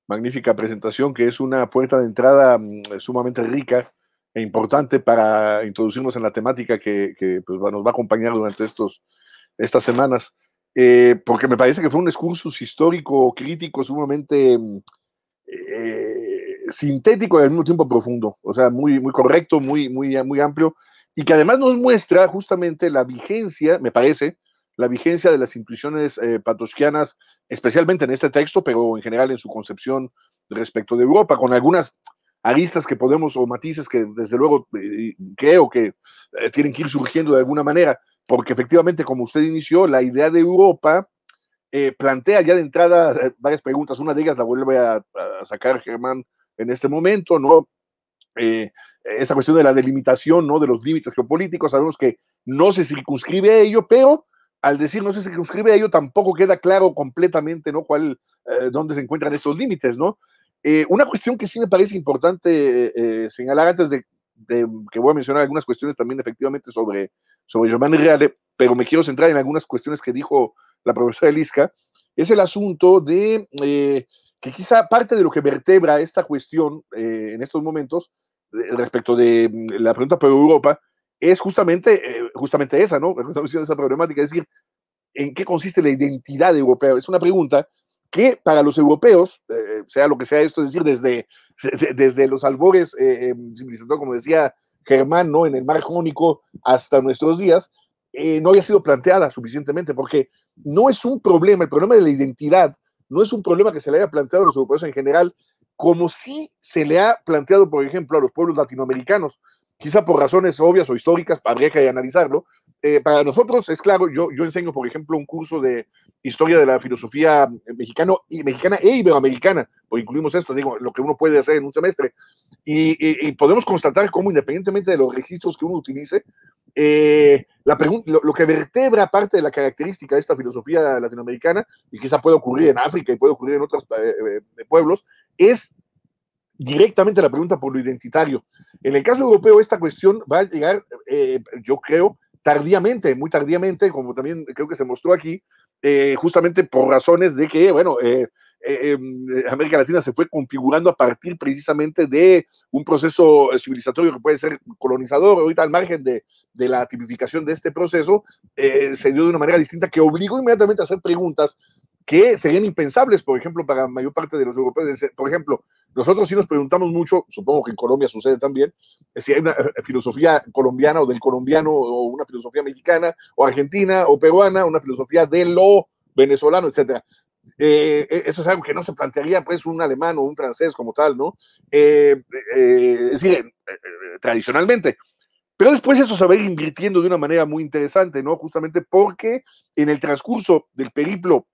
magnífica presentación, que es una puerta de entrada mm, sumamente rica e importante para introducirnos en la temática que, pues, nos va a acompañar durante estos, estas semanas, eh, porque me parece que fue un excursus histórico, crítico, sumamente mm, eh, sintético y al mismo tiempo profundo, o sea, muy, muy correcto, muy, muy, muy amplio, y que además nos muestra justamente la vigencia, me parece, la vigencia de las intuiciones eh, patosquianas, especialmente en este texto, pero en general en su concepción respecto de Europa, con algunas aristas que podemos o matices que desde luego eh, creo que eh, tienen que ir surgiendo de alguna manera, porque efectivamente, como usted inició, la idea de Europa plantea ya de entrada varias preguntas, una de ellas la vuelve a sacar Germán en este momento, ¿no? Eh, esa cuestión de la delimitación, ¿no? De los límites geopolíticos, sabemos que no se circunscribe a ello, pero al decir no se circunscribe a ello, tampoco queda claro completamente, ¿no? Cuál, eh, dónde se encuentran estos límites, ¿no? Eh, una cuestión que sí me parece importante señalar antes de, que voy a mencionar algunas cuestiones también efectivamente sobre, sobre Giovanni Reale, pero me quiero centrar en algunas cuestiones que dijo la profesora Elisca, es el asunto de que quizá parte de lo que vertebra esta cuestión eh, en estos momentos respecto de mm, la pregunta por Europa es justamente, eh, justamente esa, ¿no? esa problemática, es decir, ¿en qué consiste la identidad europea? Es una pregunta que para los europeos, eh, sea lo que sea esto, es decir, desde, desde los albores como decía Germán, ¿no? En el mar Jónico hasta nuestros días, no había sido planteada suficientemente, porque no es un problema, el problema de la identidad no es un problema que se le haya planteado a los europeos en general, como si se le ha planteado, por ejemplo, a los pueblos latinoamericanos, quizá por razones obvias o históricas, habría que analizarlo. Eh, para nosotros es claro, yo, yo enseño, por ejemplo, un curso de historia de la filosofía mexicano, y, mexicana e iberoamericana, o incluimos esto, digo, lo que uno puede hacer en un semestre, y podemos constatar cómo independientemente de los registros que uno utilice, eh, la lo, lo, que vertebra parte de la característica de esta filosofía latinoamericana, y quizá puede ocurrir en África y puede ocurrir en otros eh, eh, pueblos, es directamente la pregunta por lo identitario. En el caso europeo, esta cuestión va a llegar, eh, yo creo, tardíamente, muy tardíamente, como también creo que se mostró aquí, justamente por razones de que, bueno, eh, em, eh, América Latina se fue configurando a partir precisamente de un proceso eh, civilizatorio que puede ser colonizador, ahorita al margen de, la tipificación de este proceso, se dio de una manera distinta que obligó inmediatamente a hacer preguntas que serían impensables, por ejemplo, para la mayor parte de los europeos. Por ejemplo, nosotros sí nos preguntamos mucho, supongo que en Colombia sucede también, si hay una filosofía colombiana o del colombiano o una filosofía mexicana o argentina o peruana, una filosofía de lo venezolano, etcétera. Eh, eh, eso es algo que no se plantearía pues, un alemán o un francés como tal, ¿no? Eh, eh, tradicionalmente. Pero después eso se va a ir invirtiendo de una manera muy interesante, ¿no? Justamente porque en el transcurso del periplo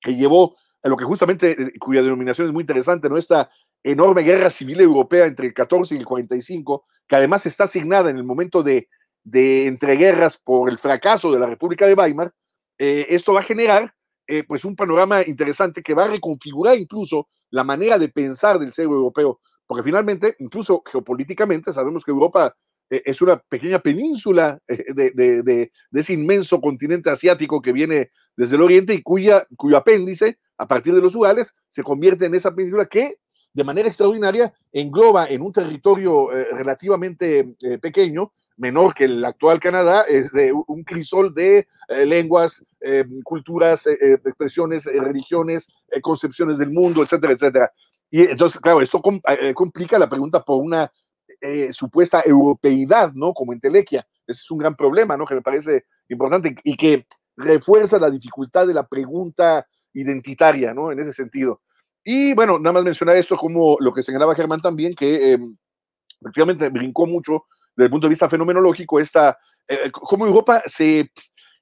que llevó a lo que justamente, cuya denominación es muy interesante, ¿no? Esta enorme guerra civil europea entre el 14 y el 45, que además está asignada en el momento de, de entreguerras por el fracaso de la República de Weimar, esto va a generar eh, pues un panorama interesante que va a reconfigurar incluso la manera de pensar del ser europeo, porque finalmente, incluso geopolíticamente, sabemos que Europa eh, es una pequeña península eh, de, de, ese inmenso continente asiático que viene desde el oriente y cuya, cuyo apéndice, a partir de los Urales, se convierte en esa península que, de manera extraordinaria, engloba en un territorio relativamente pequeño menor que el actual Canadá, es de un crisol de eh, lenguas, eh, culturas, eh, expresiones, religiones, concepciones del mundo, etcétera, etcétera. Y entonces, claro, esto complica la pregunta por una supuesta europeidad, ¿no? Como Telequia Ese es un gran problema, ¿no? Que me parece importante y que refuerza la dificultad de la pregunta identitaria, ¿no? En ese sentido. Y bueno, nada más mencionar esto como lo que señalaba Germán también, que em, efectivamente brincó mucho desde el punto de vista fenomenológico, esta, eh, eh, cómo Europa se,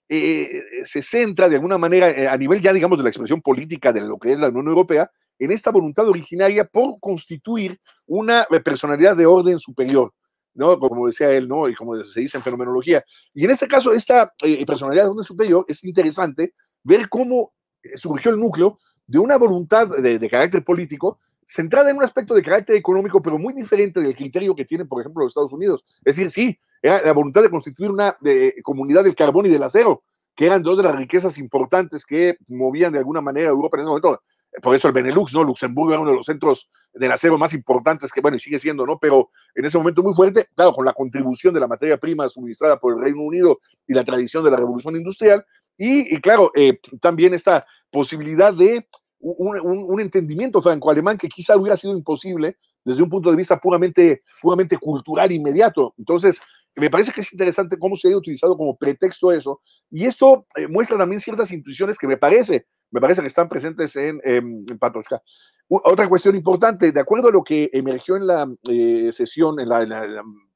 eh, se centra de alguna manera, a nivel ya, digamos, de la expresión política de lo que es la Unión Europea, en esta voluntad originaria por constituir una personalidad de orden superior. ¿no? Como decía él, ¿no? Y como se dice en fenomenología. Y en este caso, esta personalidad de orden superior es interesante ver cómo surgió el núcleo de una voluntad de, de carácter político centrada en un aspecto de carácter económico, pero muy diferente del criterio que tienen, por ejemplo, los Estados Unidos. Es decir, sí, era la voluntad de constituir una eh, comunidad del carbón y del acero, que eran dos de las riquezas importantes que movían de alguna manera Europa en ese momento. Por eso el Benelux, ¿no? Luxemburgo era uno de los centros del acero más importantes que, bueno, y sigue siendo, ¿no? Pero en ese momento muy fuerte, claro, con la contribución de la materia prima suministrada por el Reino Unido y la tradición de la revolución industrial. Y, claro, eh, también esta posibilidad de un, entendimiento franco-alemán que quizá hubiera sido imposible desde un punto de vista puramente, puramente cultural inmediato. Entonces, me parece que es interesante cómo se ha utilizado como pretexto eso. Y esto eh, muestra también ciertas intuiciones que me parece, me parece que están presentes en, em, Patochka. Otra cuestión importante, de acuerdo a lo que emergió en la eh, sesión, en la,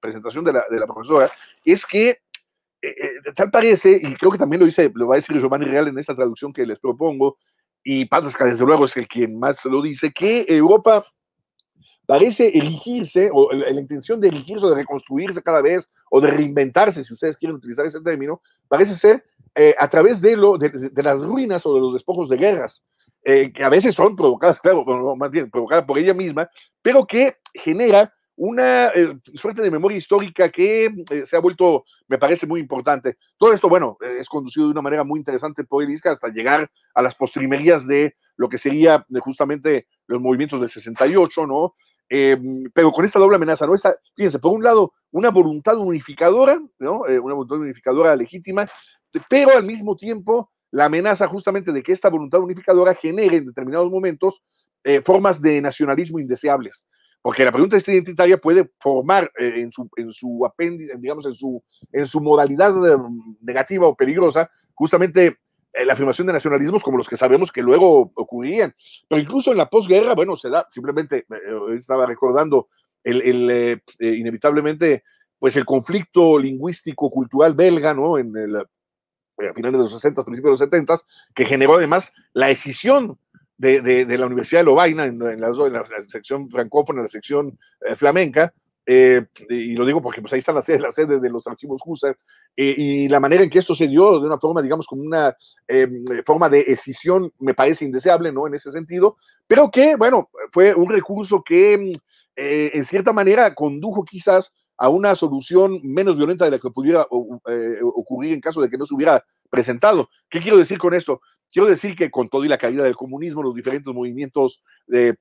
presentación de la, de la profesora, es que eh, tal parece, y creo que también lo dice, lo va a decir Giovanni Real en esta traducción que les propongo, y Patusca desde luego es el quien más lo dice, que Europa parece erigirse, o la, intención de erigirse, o de reconstruirse cada vez, o de reinventarse, si ustedes quieren utilizar ese término, parece ser eh, a través de, lo, de, las ruinas o de los despojos de guerras, eh, que a veces son provocadas, claro, más bien provocadas por ella misma, pero que genera una eh, suerte de memoria histórica que eh, se ha vuelto, me parece, muy importante. Todo esto, bueno, eh, es conducido de una manera muy interesante por el hasta llegar a las postrimerías de lo que sería justamente los movimientos del 68, ¿no? pero con esta doble amenaza, ¿no? Esta, fíjense, por un lado, una voluntad unificadora, ¿no? una voluntad unificadora legítima, pero al mismo tiempo la amenaza justamente de que esta voluntad unificadora genere en determinados momentos formas de nacionalismo indeseables porque la pregunta identitaria puede formar eh, en su, en apéndice, digamos, en su, en su modalidad eh, negativa o peligrosa, justamente eh, la afirmación de nacionalismos como los que sabemos que luego ocurrirían. Pero incluso en la posguerra, bueno, se da, simplemente estaba recordando el, inevitablemente, pues el conflicto lingüístico cultural belga, ¿no? En el, a finales de los 60, principios de los 70, que generó además la escisión de, la Universidad de Lobaina, en, la, en la, sección francófona, en la sección eh, flamenca, eh, y lo digo porque pues, ahí está la sede, de los archivos justas, eh, y la manera en que esto se dio de una forma, digamos, como una em, forma de escisión, me parece indeseable, ¿no? En ese sentido, pero que, bueno, fue un recurso que em, en cierta manera condujo quizás a una solución menos violenta de la que pudiera ocurrir en caso de que no se hubiera presentado. ¿Qué quiero decir con esto? Quiero decir que con todo y la caída del comunismo, los diferentes movimientos de,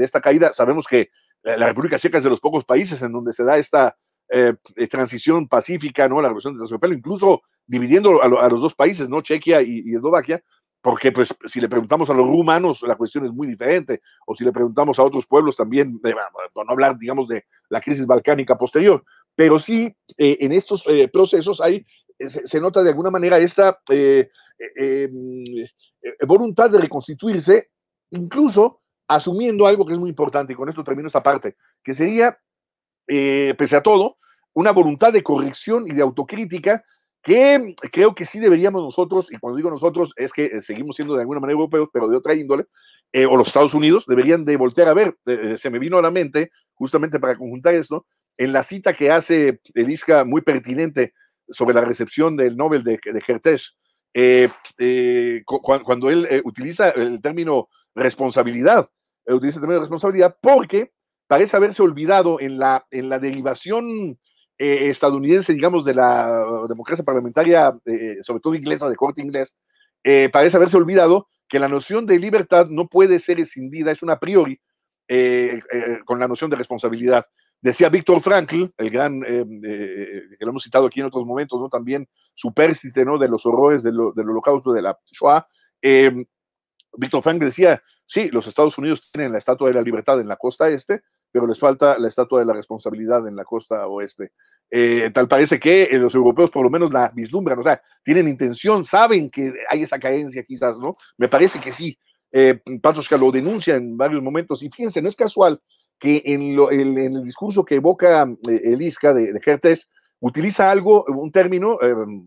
esta caída, sabemos que eh, la República Checa es de los pocos países en donde se da esta eh, eh, transición pacífica, ¿no? La revolución de Pero incluso dividiendo a, los dos países, ¿no? Chequia y, Eslovaquia, porque pues si le preguntamos a los rumanos la cuestión es muy diferente, o si le preguntamos a otros pueblos también, no hablar digamos de la crisis balcánica posterior, pero sí en estos procesos hay eh, se, nota de alguna manera esta eh, eh, em, voluntad de reconstituirse, incluso asumiendo algo que es muy importante, y con esto termino esta parte, que sería, pese a todo, una voluntad de corrección y de autocrítica que creo que sí deberíamos nosotros, y cuando digo nosotros es que seguimos siendo de alguna manera europeos, pero de otra índole, o los Estados Unidos deberían de voltear a ver, se me vino a la mente, justamente para conjuntar esto, en la cita que hace Elisca, muy pertinente sobre la recepción del Nobel de, de eh, eh, cuando, él eh, utiliza el término responsabilidad, utiliza el término responsabilidad porque parece haberse olvidado en la, en la derivación estadounidense, digamos, de la democracia parlamentaria, sobre todo inglesa, de corte inglés, parece haberse olvidado que la noción de libertad no puede ser escindida, es una priori, con la noción de responsabilidad. Decía Víctor Frankl, el gran, eh, eh, que lo hemos citado aquí en otros momentos, ¿no? También supérstite, ¿no? De los horrores del, holocausto de la Shoah. Em, Víctor Frankl decía, sí, los Estados Unidos tienen la Estatua de la Libertad en la costa este, pero les falta la Estatua de la Responsabilidad en la costa oeste. Eh, tal parece que los europeos por lo menos la vislumbran, o sea, tienen intención, saben que hay esa carencia quizás, ¿no? Me parece que sí. Eh, lo denuncia en varios momentos y fíjense, no es casual que en, el discurso que evoca eh, el ISCA de, Kertész utiliza algo, un término, eh, me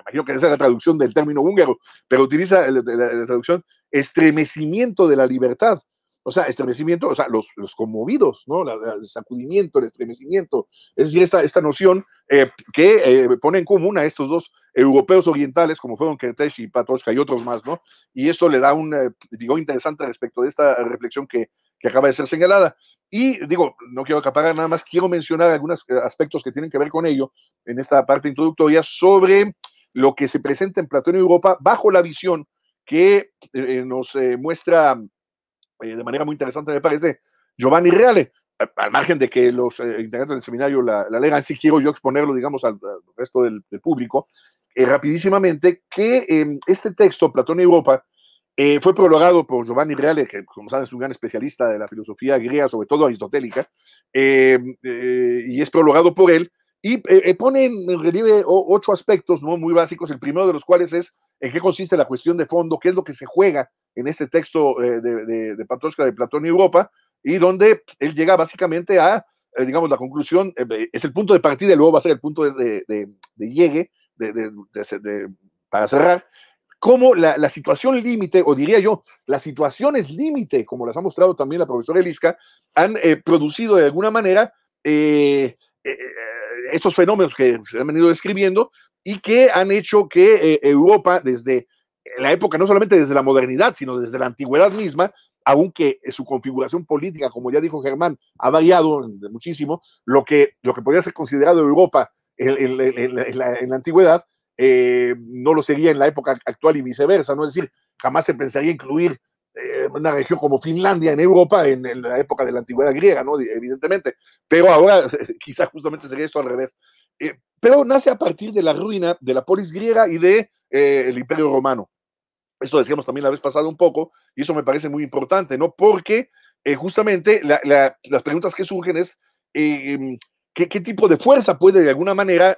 imagino que es la traducción del término húngaro, pero utiliza la, traducción estremecimiento de la libertad. O sea, estremecimiento, o sea, los, los conmovidos, ¿no? el sacudimiento, el estremecimiento. Es decir, esta, esta noción eh, que pone en común a estos dos europeos orientales, como fueron Kertész y Patoshka y otros más, ¿no? Y esto le da un digo interesante respecto de esta reflexión que que acaba de ser señalada. Y digo, no quiero acaparar nada más, quiero mencionar algunos eh, aspectos que tienen que ver con ello en esta parte introductoria sobre lo que se presenta en Platón y Europa bajo la visión que eh, eh, nos muestra de manera muy interesante, me parece, Giovanni Reale. Al margen de que los integrantes del seminario la, la legan, sí quiero yo exponerlo, digamos, al, resto del, del público, rapidísimamente, que em, este texto, Platón y Europa, eh, fue prologado por Giovanni Reale, que como saben es un gran especialista de la filosofía griega, sobre todo aristotélica, eh, eh, y es prologado por él, y pone en relieve ocho aspectos ¿no? muy básicos, el primero de los cuales es en qué consiste la cuestión de fondo, qué es lo que se juega en este texto de, de, de Platón y Europa, y donde él llega básicamente a, digamos, la conclusión, es el punto de partida, y luego va a ser el punto de, de llegue, para cerrar, cómo la, situación límite, o diría yo, las situaciones límite, como las ha mostrado también la profesora Eliska, han eh, producido de alguna manera eh, eh, estos fenómenos que se han venido describiendo y que han hecho que Europa, desde la época, no solamente desde la modernidad, sino desde la antigüedad misma, aunque su configuración política, como ya dijo Germán, ha variado muchísimo, lo que, lo que podría ser considerado Europa en la antigüedad eh, no lo sería en la época actual y viceversa, ¿no? Es decir, jamás se pensaría incluir eh, una región como Finlandia en Europa en, la época de la antigüedad griega, ¿no? Evidentemente, pero ahora quizás justamente sería esto al revés. Eh, pero nace a partir de la ruina de la polis griega y del de, el imperio romano. Esto decíamos también la vez pasada un poco, y eso me parece muy importante, ¿no? Porque justamente las preguntas que surgen es, em, ¿qué, tipo de fuerza puede de alguna manera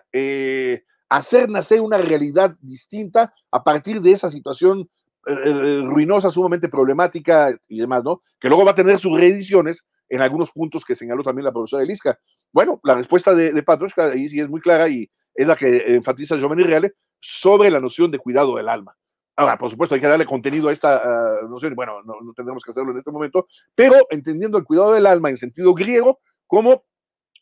hacer nacer una realidad distinta a partir de esa situación eh, eh, ruinosa, sumamente problemática y demás, ¿no? Que luego va a tener sus reediciones en algunos puntos que señaló también la profesora Eliska. Bueno, la respuesta de, de ahí sí es muy clara y es la que enfatiza Giovanni Reale sobre la noción de cuidado del alma. Ahora, por supuesto, hay que darle contenido a esta noción, y bueno, no tendremos que hacerlo en este momento, pero entendiendo el cuidado del alma en sentido griego como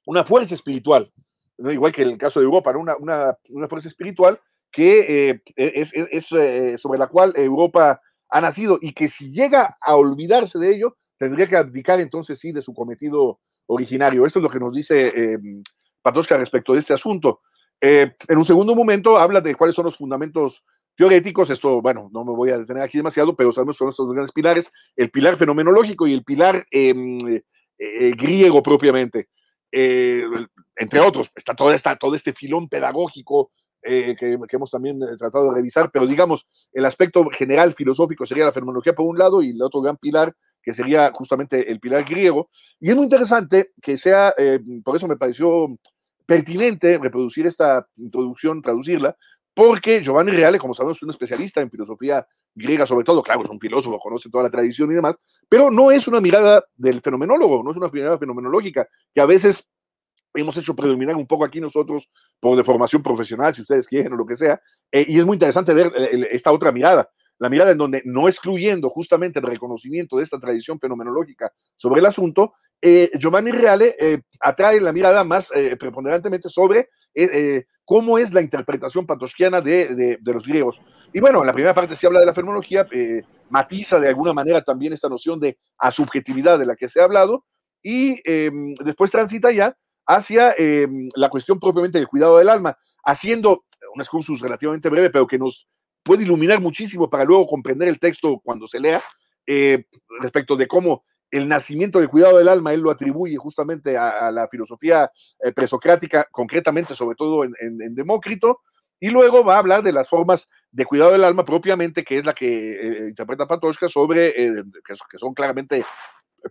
una fuerza espiritual, igual que en el caso de Europa, una, una, fuerza espiritual que eh, e, es, e, eh, sobre la cual Europa ha nacido y que si llega a olvidarse de ello, tendría que abdicar entonces sí de su cometido originario. Esto es lo que nos dice eh, respecto de este asunto. Eh, en un segundo momento habla de cuáles son los fundamentos teoréticos. Esto, bueno, no me voy a detener aquí demasiado, pero sabemos que son estos dos grandes pilares, el pilar fenomenológico y el pilar em, griego propiamente. Eh, entre otros, está todo, todo este filón pedagógico eh, que, hemos también eh, tratado de revisar, pero digamos, el aspecto general filosófico sería la fenomenología por un lado y el otro gran pilar que sería justamente el pilar griego. Y es muy interesante que sea, por eso me pareció pertinente reproducir esta introducción, traducirla, porque Giovanni Reale, como sabemos, es un especialista en filosofía griega, sobre todo, claro, es un filósofo, conoce toda la tradición y demás, pero no es una mirada del fenomenólogo, no es una mirada fenomenológica, que a veces hemos hecho predominar un poco aquí nosotros por de formación profesional, si ustedes quieren o lo que sea, eh, y es muy interesante ver esta otra mirada, la mirada en donde no excluyendo justamente el reconocimiento de esta tradición fenomenológica sobre el asunto, eh, Giovanni Reale eh, atrae la mirada más preponderantemente sobre eh, eh, cómo es la interpretación patosquiana de, los griegos. Y bueno, la primera parte se habla de la fenomenología, eh, matiza de alguna manera también esta noción de asubjetividad de la que se ha hablado, y después transita ya hacia la cuestión propiamente del cuidado del alma, haciendo un excursus relativamente breve, pero que nos puede iluminar muchísimo para luego comprender el texto cuando se lea, respecto de cómo el nacimiento del cuidado del alma, él lo atribuye justamente a, la filosofía eh, presocrática, concretamente sobre todo en, Demócrito, y luego va a hablar de las formas de cuidado del alma propiamente, que es la que eh, interpreta Patochka sobre, eh, que, son claramente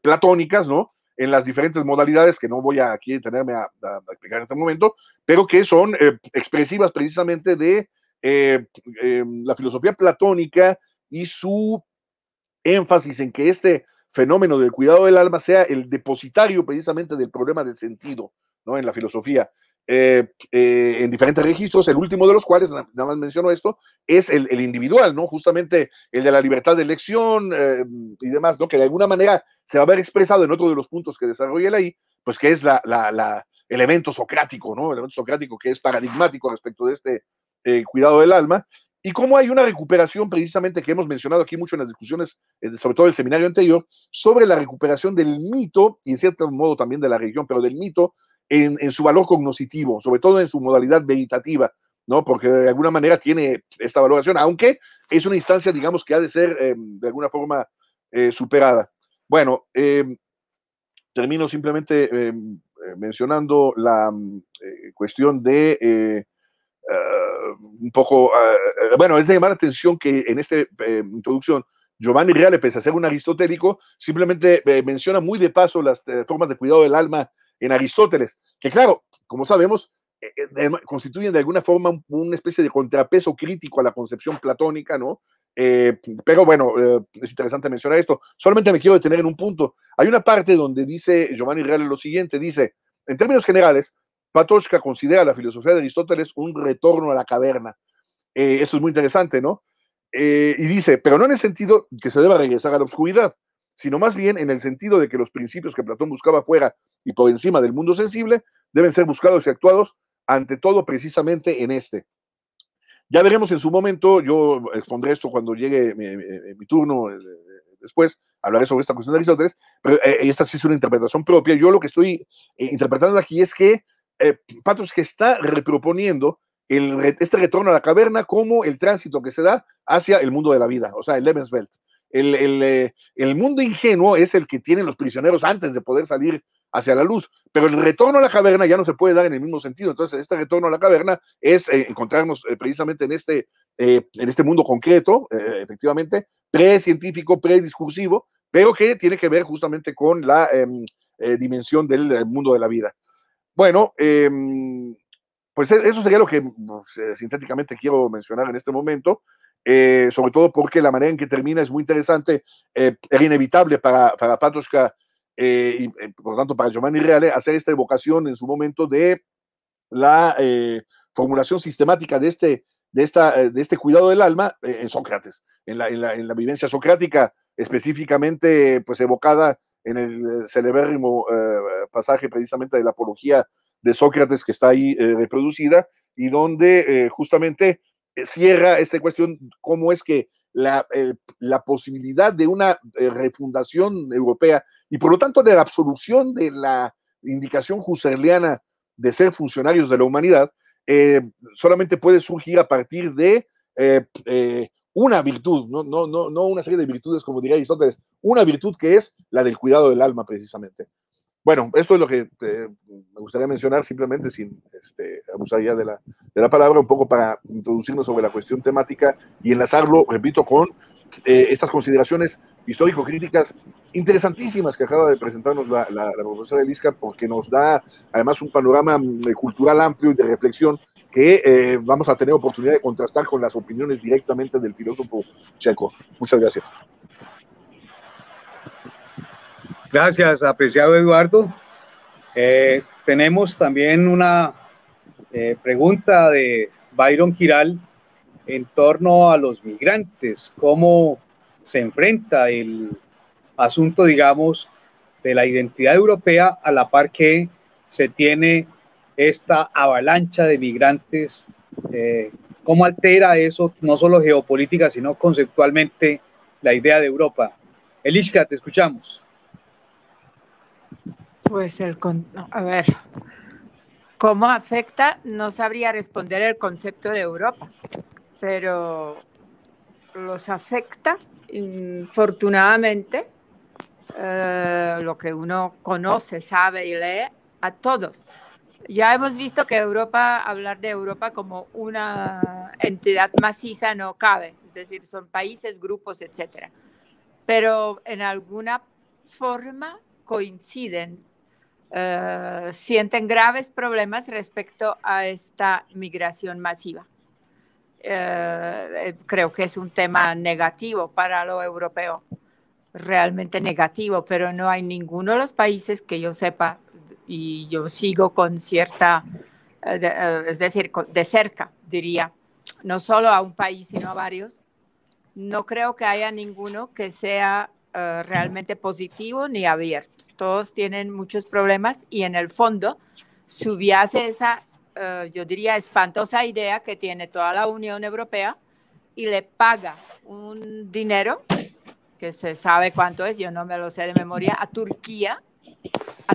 platónicas, ¿no? En las diferentes modalidades que no voy a aquí detenerme a, explicar en este momento, pero que son expresivas precisamente de em, la filosofía platónica y su énfasis en que este fenómeno del cuidado del alma sea el depositario precisamente del problema del sentido, ¿no? En la filosofía. Eh, eh, en diferentes registros, el último de los cuales, nada más menciono esto, es el, individual, ¿no? Justamente el de la libertad de elección eh, y demás, ¿no? Que de alguna manera se va a ver expresado en otro de los puntos que desarrolla ahí, pues que es la, elemento socrático, ¿no? El elemento socrático que es paradigmático respecto de este cuidado del alma, y cómo hay una recuperación precisamente que hemos mencionado aquí mucho en las discusiones, eh, sobre todo el seminario anterior, sobre la recuperación del mito y en cierto modo también de la religión, pero del mito en, su valor cognoscitivo, sobre todo en su modalidad meditativa, ¿no? Porque de alguna manera tiene esta valoración, aunque es una instancia, digamos, que ha de ser em, de alguna forma eh, superada. Bueno, em, termino simplemente em, eh, mencionando la mm, cuestión de eh, un poco, eh, bueno, es de llamar atención que en esta eh, introducción Giovanni Reale, pese a ser un aristotélico, simplemente menciona muy de paso las formas de cuidado del alma en Aristóteles, que claro, como sabemos, constituyen de alguna forma una especie de contrapeso crítico a la concepción platónica, ¿no? pero bueno, es interesante mencionar esto. Solamente me quiero detener en un punto. Hay una parte donde dice Giovanni Reale lo siguiente, dice, en términos generales, Patochka considera la filosofía de Aristóteles un retorno a la caverna. Eh, esto es muy interesante, ¿no? Eh, y dice, pero no en el sentido que se deba regresar a la oscuridad, sino más bien en el sentido de que los principios que Platón buscaba fuera y por encima del mundo sensible deben ser buscados y actuados ante todo precisamente en este. Ya veremos en su momento, yo expondré esto cuando llegue mi, mi turno eh, después, hablaré sobre esta cuestión de Aristóteles, pero esta sí es una interpretación propia. Yo lo que estoy interpretando aquí es que eh, Patos que está reproponiendo este retorno a la caverna como el tránsito que se da hacia el mundo de la vida, o sea, el Lebenswelt. El, eh, mundo ingenuo es el que tienen los prisioneros antes de poder salir hacia la luz, pero el retorno a la caverna ya no se puede dar en el mismo sentido. Entonces, este retorno a la caverna es eh, encontrarnos precisamente en este, en este mundo concreto, efectivamente, precientífico, prediscursivo pero que tiene que ver justamente con la em, dimensión del mundo de la vida. Bueno, em, pues e, eso sería lo que pues, eh, sintéticamente quiero mencionar en este momento. Eh, sobre todo porque la manera en que termina es muy interesante, eh, era inevitable para, para y por lo tanto para Giovanni Reale hacer esta evocación en su momento de la formulación sistemática de este, de, esta, de este cuidado del alma en Sócrates, en la, en la vivencia socrática específicamente pues evocada en el eh, celebérrimo eh, pasaje precisamente de la apología de Sócrates que está ahí eh, reproducida y donde justamente cierra esta cuestión cómo es que la, la posibilidad de una refundación europea y por lo tanto de la absolución de la indicación husserliana de ser funcionarios de la humanidad solamente puede surgir a partir de una virtud, no, no, no, no una serie de virtudes, como diría Aristóteles, una virtud que es la del cuidado del alma, precisamente. Bueno, esto es lo que eh, me gustaría mencionar simplemente sin este, abusar ya de la, de la, palabra, un poco para introducirnos sobre la cuestión temática y enlazarlo, repito, con eh, estas consideraciones histórico-críticas interesantísimas que acaba de presentarnos la, la, profesora Elisca, porque nos da además un panorama mm, cultural amplio y de reflexión que eh, vamos a tener oportunidad de contrastar con las opiniones directamente del filósofo checo. Muchas gracias. Gracias, apreciado Eduardo. Eh, tenemos también una eh, pregunta de Byron Giral en torno a los migrantes, cómo se enfrenta el asunto, digamos, de la identidad europea a la par que se tiene esta avalancha de migrantes, eh, cómo altera eso, no solo geopolítica, sino conceptualmente la idea de Europa. Elishka, te escuchamos. Pues el, a ver, ¿cómo afecta? No sabría responder el concepto de Europa, pero los afecta, infortunadamente, eh, lo que uno conoce, sabe y lee a todos. Ya hemos visto que Europa, hablar de Europa como una entidad maciza no cabe, es decir, son países, grupos, etcétera. Pero en alguna forma coinciden, eh, sienten graves problemas respecto a esta migración masiva. Eh, eh, creo que es un tema negativo para lo europeo, realmente negativo, pero no hay ninguno de los países que yo sepa y yo sigo con cierta, eh, eh, es decir, de cerca, diría, no solo a un país, sino a varios. No creo que haya ninguno que sea eh, realmente positivo ni abierto. Todos tienen muchos problemas y en el fondo subyace esa, yo diría, espantosa idea que tiene toda la Unión Europea y le paga un dinero que se sabe cuánto es, yo no me lo sé de memoria, a Turquía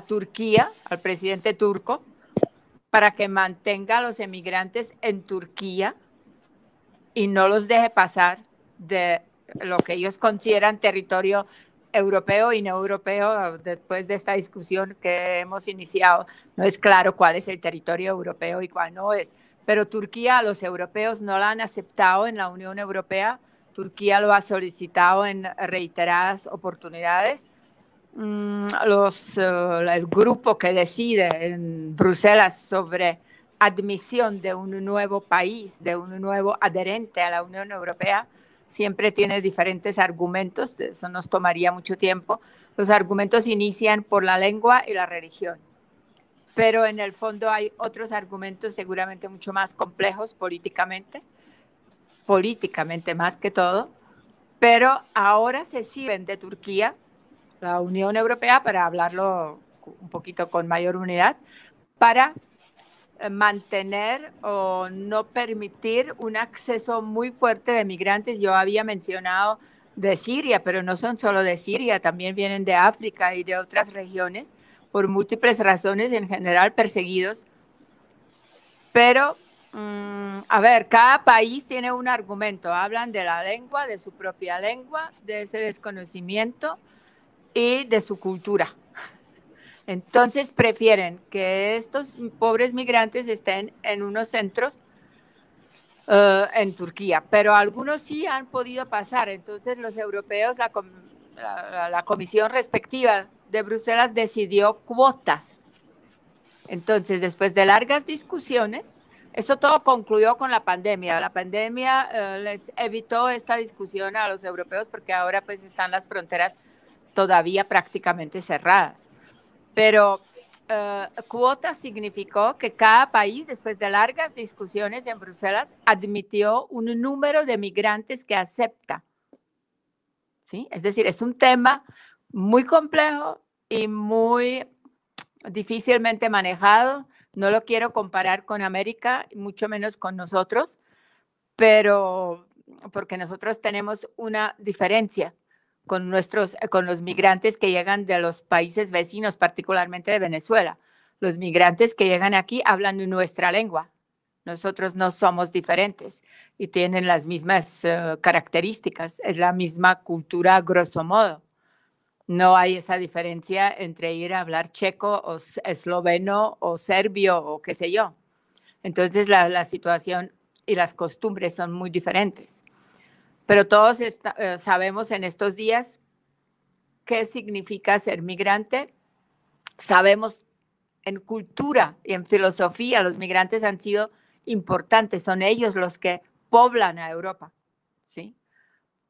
Turquía, al presidente turco, para que mantenga a los emigrantes en Turquía y no los deje pasar de lo que ellos consideran territorio europeo y no europeo, después de esta discusión que hemos iniciado, no es claro cuál es el territorio europeo y cuál no es. Pero Turquía a los europeos no la han aceptado en la Unión Europea. Turquía lo ha solicitado en reiteradas oportunidades Mm, los, eh, el grupo que decide en Bruselas sobre admisión de un nuevo país, de un nuevo adherente a la Unión Europea, siempre tiene diferentes argumentos, eso nos tomaría mucho tiempo. Los argumentos inician por la lengua y la religión, pero en el fondo hay otros argumentos seguramente mucho más complejos políticamente, políticamente más que todo, pero ahora se sirven de Turquía la Unión Europea, para hablarlo un poquito con mayor unidad, para eh, mantener o no permitir un acceso muy fuerte de migrantes. Yo había mencionado de Siria, pero no son solo de Siria, también vienen de África y de otras regiones por múltiples razones, en general perseguidos. Pero, mm, a ver, cada país tiene un argumento. Hablan de la lengua, de su propia lengua, de ese desconocimiento, y de su cultura. Entonces prefieren que estos pobres migrantes estén en unos centros eh, en Turquía, pero algunos sí han podido pasar. Entonces los europeos, la, comisión respectiva de Bruselas decidió cuotas. Entonces, después de largas discusiones, esto todo concluyó con la pandemia. La pandemia eh, les evitó esta discusión a los europeos porque ahora pues están las fronteras todavía prácticamente cerradas. Pero eh, cuotas significó que cada país, después de largas discusiones en Bruselas, admitió un número de migrantes que acepta. ¿Sí? Es decir, es un tema muy complejo y muy difícilmente manejado. No lo quiero comparar con América, mucho menos con nosotros, pero porque nosotros tenemos una diferencia con, nuestros, eh, con los migrantes que llegan de los países vecinos, particularmente de Venezuela. Los migrantes que llegan aquí hablan nuestra lengua. Nosotros no somos diferentes y tienen las mismas eh, características, es la misma cultura grosso modo. No hay esa diferencia entre ir a hablar checo o esloveno o serbio o qué sé yo. Entonces la, la situación y las costumbres son muy diferentes. Pero todos eh, sabemos en estos días qué significa ser migrante. Sabemos en cultura y en filosofía, los migrantes han sido importantes, son ellos los que poblan a Europa, ¿sí?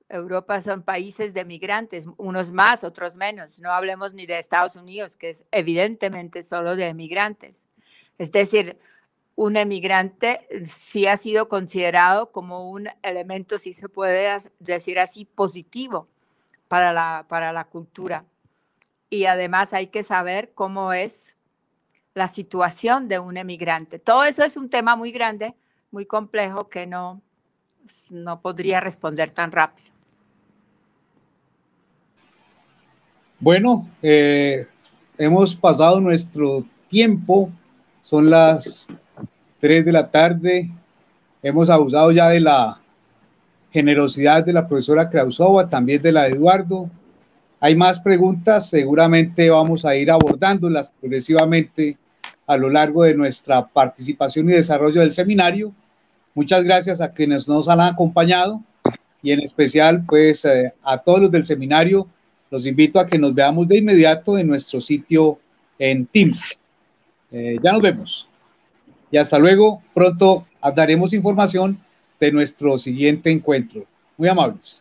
Europa son países de migrantes, unos más, otros menos. No hablemos ni de Estados Unidos, que es evidentemente solo de migrantes. Es decir, un emigrante eh, sí ha sido considerado como un elemento, si se puede decir así, positivo para la, para la cultura. Y además hay que saber cómo es la situación de un emigrante. Todo eso es un tema muy grande, muy complejo, que no, no podría responder tan rápido. Bueno, eh, hemos pasado nuestro tiempo, son las de la tarde. Hemos abusado ya de la generosidad de la profesora Krausova, también de la de Eduardo. Hay más preguntas, seguramente vamos a ir abordándolas progresivamente a lo largo de nuestra participación y desarrollo del seminario. Muchas gracias a quienes nos han acompañado y en especial pues eh, a todos los del seminario. Los invito a que nos veamos de inmediato en nuestro sitio en Teams. Eh, ya nos vemos y hasta luego. Pronto daremos información de nuestro siguiente encuentro. Muy amables.